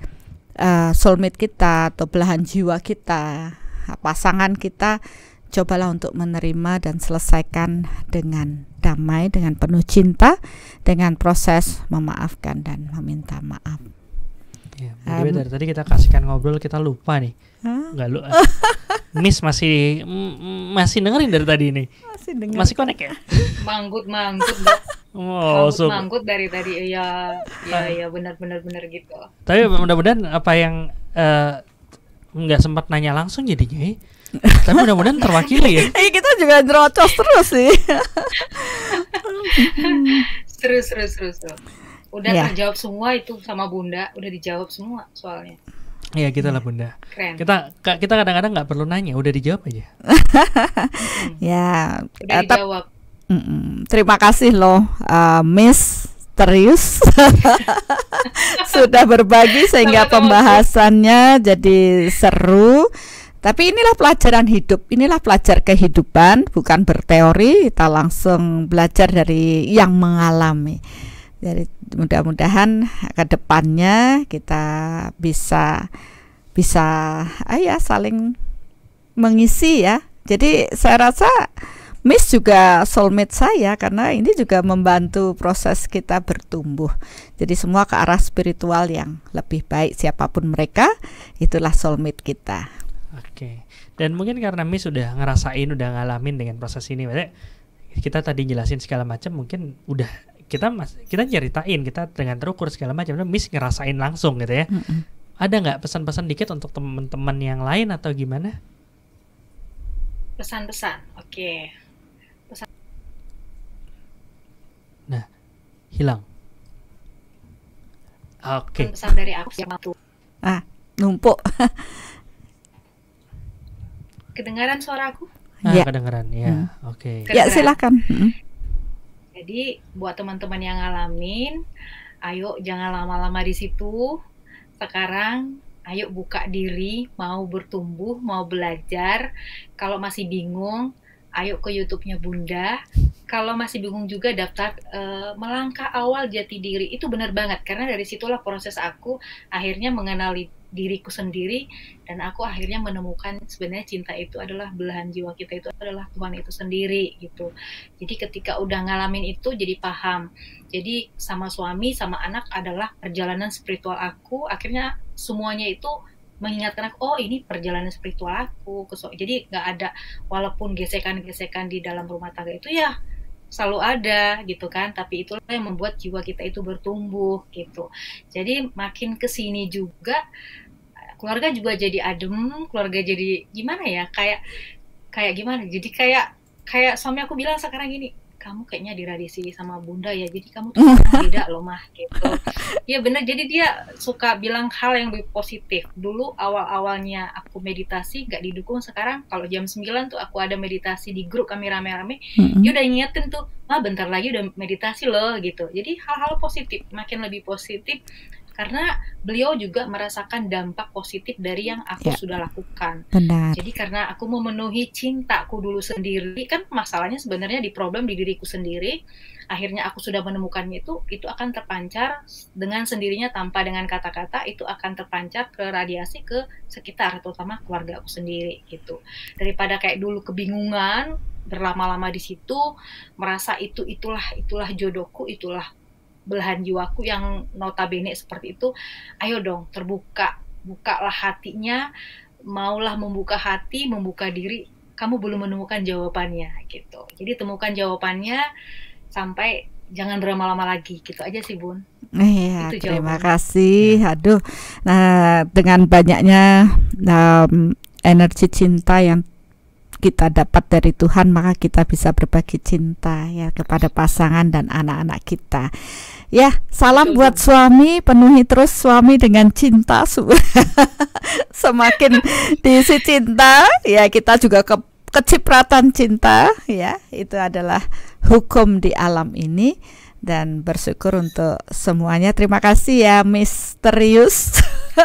uh, soulmate kita atau belahan jiwa kita, pasangan kita cobalah untuk menerima dan selesaikan dengan damai, dengan penuh cinta, dengan proses memaafkan dan meminta maaf. Ya, um, dari tadi kita kasihkan ngobrol kita lupa nih, huh? nggak lu, eh, Miss masih masih dengerin dari tadi ini, masih dengerin. masih connect ya? manggut manggut. Oh, manggut, manggut dari tadi ya ya ah. ya benar-benar benar gitu. Tapi mudah-mudahan apa yang uh, nggak sempat nanya langsung jadinya ya. Tapi mudah-mudahan terwakili ya. Eh kita juga nyerocos terus sih. terus terus terus Udah ya. terjawab semua itu sama Bunda, udah dijawab semua soalnya. Iya kita lah hmm. bunda. Keren. Kita kita kadang-kadang nggak perlu nanya, udah dijawab aja. hmm. Ya. Udah uh, dijawab. Mm -mm. Terima kasih loh, uh, Miss Terius sudah berbagi sehingga Sama -sama. pembahasannya jadi seru. Tapi inilah pelajaran hidup, inilah pelajar kehidupan, bukan berteori. Kita langsung belajar dari yang mengalami. Jadi mudah-mudahan ke depannya kita bisa bisa ayah ya, saling mengisi ya. Jadi saya rasa Miss juga soulmate saya karena ini juga membantu proses kita bertumbuh. Jadi semua ke arah spiritual yang lebih baik siapapun mereka, itulah soulmate kita. Oke. Dan mungkin karena Miss sudah ngerasain, udah ngalamin dengan proses ini, berarti kita tadi jelasin segala macam mungkin udah kita mas kita nyeritain kita dengan terukur segala macam, Miss ngerasain langsung gitu ya. Mm hmm Ada nggak pesan-pesan dikit untuk teman-teman yang lain atau gimana? Pesan-pesan, oke. Okay. Pesan. Nah, hilang. Oke. Okay. Pesan dari aku tuh? Ah, numpuk. Kedengaran suaraku? Ah, ya. kedengaran ya. Hmm. Oke. Okay. Ya, ya silakan. Hmm. Jadi buat teman-teman yang ngalamin, ayo jangan lama-lama di situ. Sekarang ayo buka diri, mau bertumbuh, mau belajar. Kalau masih bingung, ayo ke YouTube-nya Bunda. Kalau masih bingung juga daftar uh, melangkah awal jati diri itu benar banget karena dari situlah proses aku akhirnya mengenali diriku sendiri dan aku akhirnya menemukan sebenarnya cinta itu adalah belahan jiwa kita itu adalah Tuhan itu sendiri gitu jadi ketika udah ngalamin itu jadi paham jadi sama suami sama anak adalah perjalanan spiritual aku akhirnya semuanya itu mengingatkan aku oh ini perjalanan spiritual aku jadi nggak ada walaupun gesekan-gesekan di dalam rumah tangga itu ya selalu ada gitu kan tapi itulah yang membuat jiwa kita itu bertumbuh gitu jadi makin kesini juga keluarga juga jadi adem keluarga jadi gimana ya kayak kayak gimana jadi kayak kayak suami aku bilang sekarang gini kamu kayaknya diradisi sama bunda ya jadi kamu tuh tidak loh mah gitu ya bener jadi dia suka bilang hal yang lebih positif dulu awal awalnya aku meditasi nggak didukung sekarang kalau jam 9 tuh aku ada meditasi di grup kami rame rame mm-hmm. ya udah ingetin tuh mah bentar lagi udah meditasi loh gitu jadi hal-hal positif makin lebih positif karena beliau juga merasakan dampak positif dari yang aku ya. sudah lakukan. Benar. Jadi karena aku memenuhi cintaku dulu sendiri, kan masalahnya sebenarnya di problem di diriku sendiri. Akhirnya aku sudah menemukannya itu, itu akan terpancar dengan sendirinya tanpa dengan kata-kata itu akan terpancar ke radiasi ke sekitar, terutama keluarga aku sendiri gitu. Daripada kayak dulu kebingungan berlama-lama di situ merasa itu itulah itulah jodohku itulah belahan jiwaku yang notabene seperti itu, ayo dong terbuka, bukalah hatinya, maulah membuka hati, membuka diri, kamu belum menemukan jawabannya gitu. Jadi temukan jawabannya sampai jangan berlama-lama lagi gitu aja sih Bun. Iya, Itu terima kasih. Ya. Aduh, nah dengan banyaknya um, energi cinta yang kita dapat dari Tuhan maka kita bisa berbagi cinta ya kepada pasangan dan anak-anak kita. Ya, salam Betul. buat suami, penuhi terus suami dengan cinta. Semakin diisi cinta, ya kita juga ke kecipratan cinta, ya. Itu adalah hukum di alam ini dan bersyukur untuk semuanya. Terima kasih ya Misterius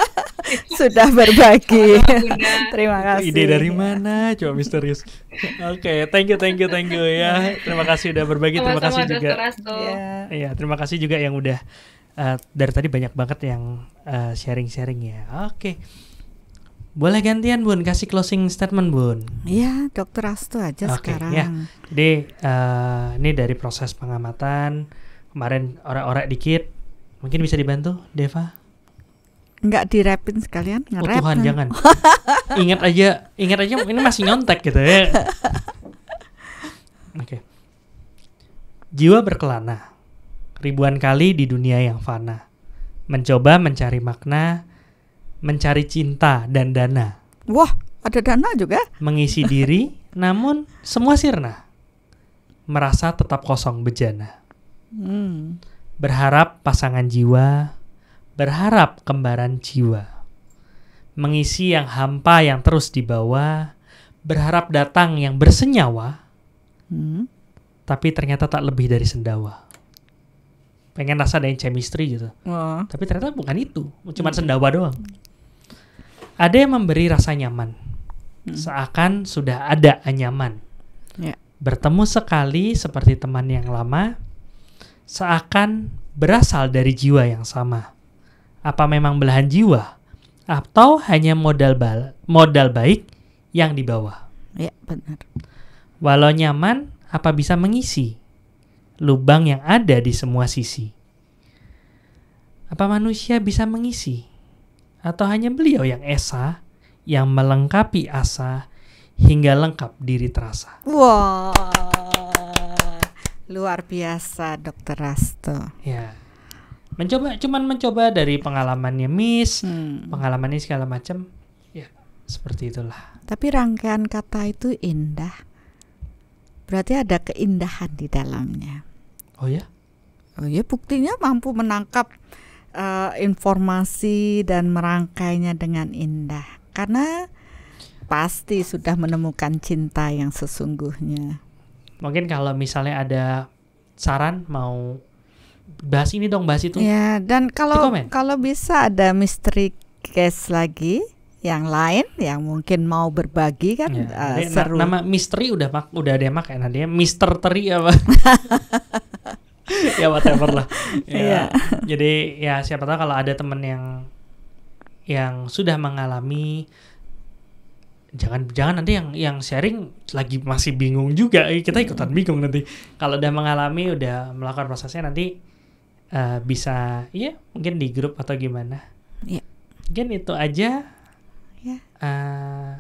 sudah berbagi. Terima kasih. Ide dari mana? Coba Misterius. Oke, okay, thank you, thank you, thank you ya. Terima kasih sudah berbagi. Terima Sama -sama kasih juga. Iya, yeah. terima kasih juga yang udah uh, dari tadi banyak banget yang eh, sharing-sharing uh, sharing -sharing ya. Oke. Okay. Boleh gantian Bun, kasih closing statement Bun. Iya, Dokter Astu aja okay, ya. sekarang. Ya. Jadi uh, eh, ini dari proses pengamatan kemarin orek-orek dikit mungkin bisa dibantu Deva nggak direpin sekalian ngerep oh Tuhan jangan ingat aja ingat aja ini masih nyontek gitu ya oke okay. jiwa berkelana ribuan kali di dunia yang fana mencoba mencari makna mencari cinta dan dana wah ada dana juga mengisi diri namun semua sirna merasa tetap kosong bejana Hmm. Berharap pasangan jiwa, berharap kembaran jiwa. Mengisi yang hampa yang terus dibawa, berharap datang yang bersenyawa. Hmm. Tapi ternyata tak lebih dari sendawa. Pengen rasa ada yang chemistry gitu. Oh. Tapi ternyata bukan itu, cuma hmm. sendawa doang. Ada yang memberi rasa nyaman. Hmm. Seakan sudah ada anyaman. Yeah bertemu sekali seperti teman yang lama, seakan berasal dari jiwa yang sama. Apa memang belahan jiwa atau hanya modal ba modal baik yang dibawa? Ya, benar. Walau nyaman, apa bisa mengisi lubang yang ada di semua sisi? Apa manusia bisa mengisi? Atau hanya beliau yang esa, yang melengkapi asa, hingga lengkap diri terasa? Wow. Luar biasa, Dokter Rasto. Ya. Mencoba cuman mencoba dari pengalamannya Miss, hmm. pengalamannya segala macam. Ya, seperti itulah. Tapi rangkaian kata itu indah. Berarti ada keindahan di dalamnya. Oh ya? Oh ya, buktinya mampu menangkap uh, informasi dan merangkainya dengan indah. Karena pasti sudah menemukan cinta yang sesungguhnya. Mungkin kalau misalnya ada saran mau bahas ini dong bahas itu. Ya dan kalau kalau bisa ada misteri case lagi yang lain yang mungkin mau berbagi kan ya, uh, seru. nama misteri udah mak udah ada yang ya dia Mister Teri apa? ya whatever lah. Ya. Ya. Jadi ya siapa tahu kalau ada temen yang yang sudah mengalami jangan jangan nanti yang yang sharing lagi masih bingung juga iya, kita ikutan bingung nanti kalau udah mengalami udah melakukan prosesnya nanti uh, bisa ya mungkin di grup atau gimana ya. mungkin itu aja ya. uh,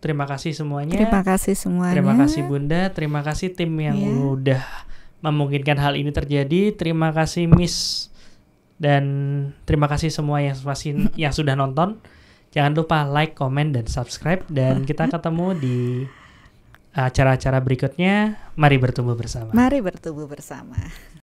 terima kasih semuanya terima kasih semuanya terima kasih bunda terima kasih tim yang ya. udah memungkinkan hal ini terjadi terima kasih miss dan terima kasih semua yang masih yang sudah nonton Jangan lupa like, comment, dan subscribe. Dan kita ketemu di acara-acara berikutnya. Mari bertumbuh bersama. Mari bertumbuh bersama.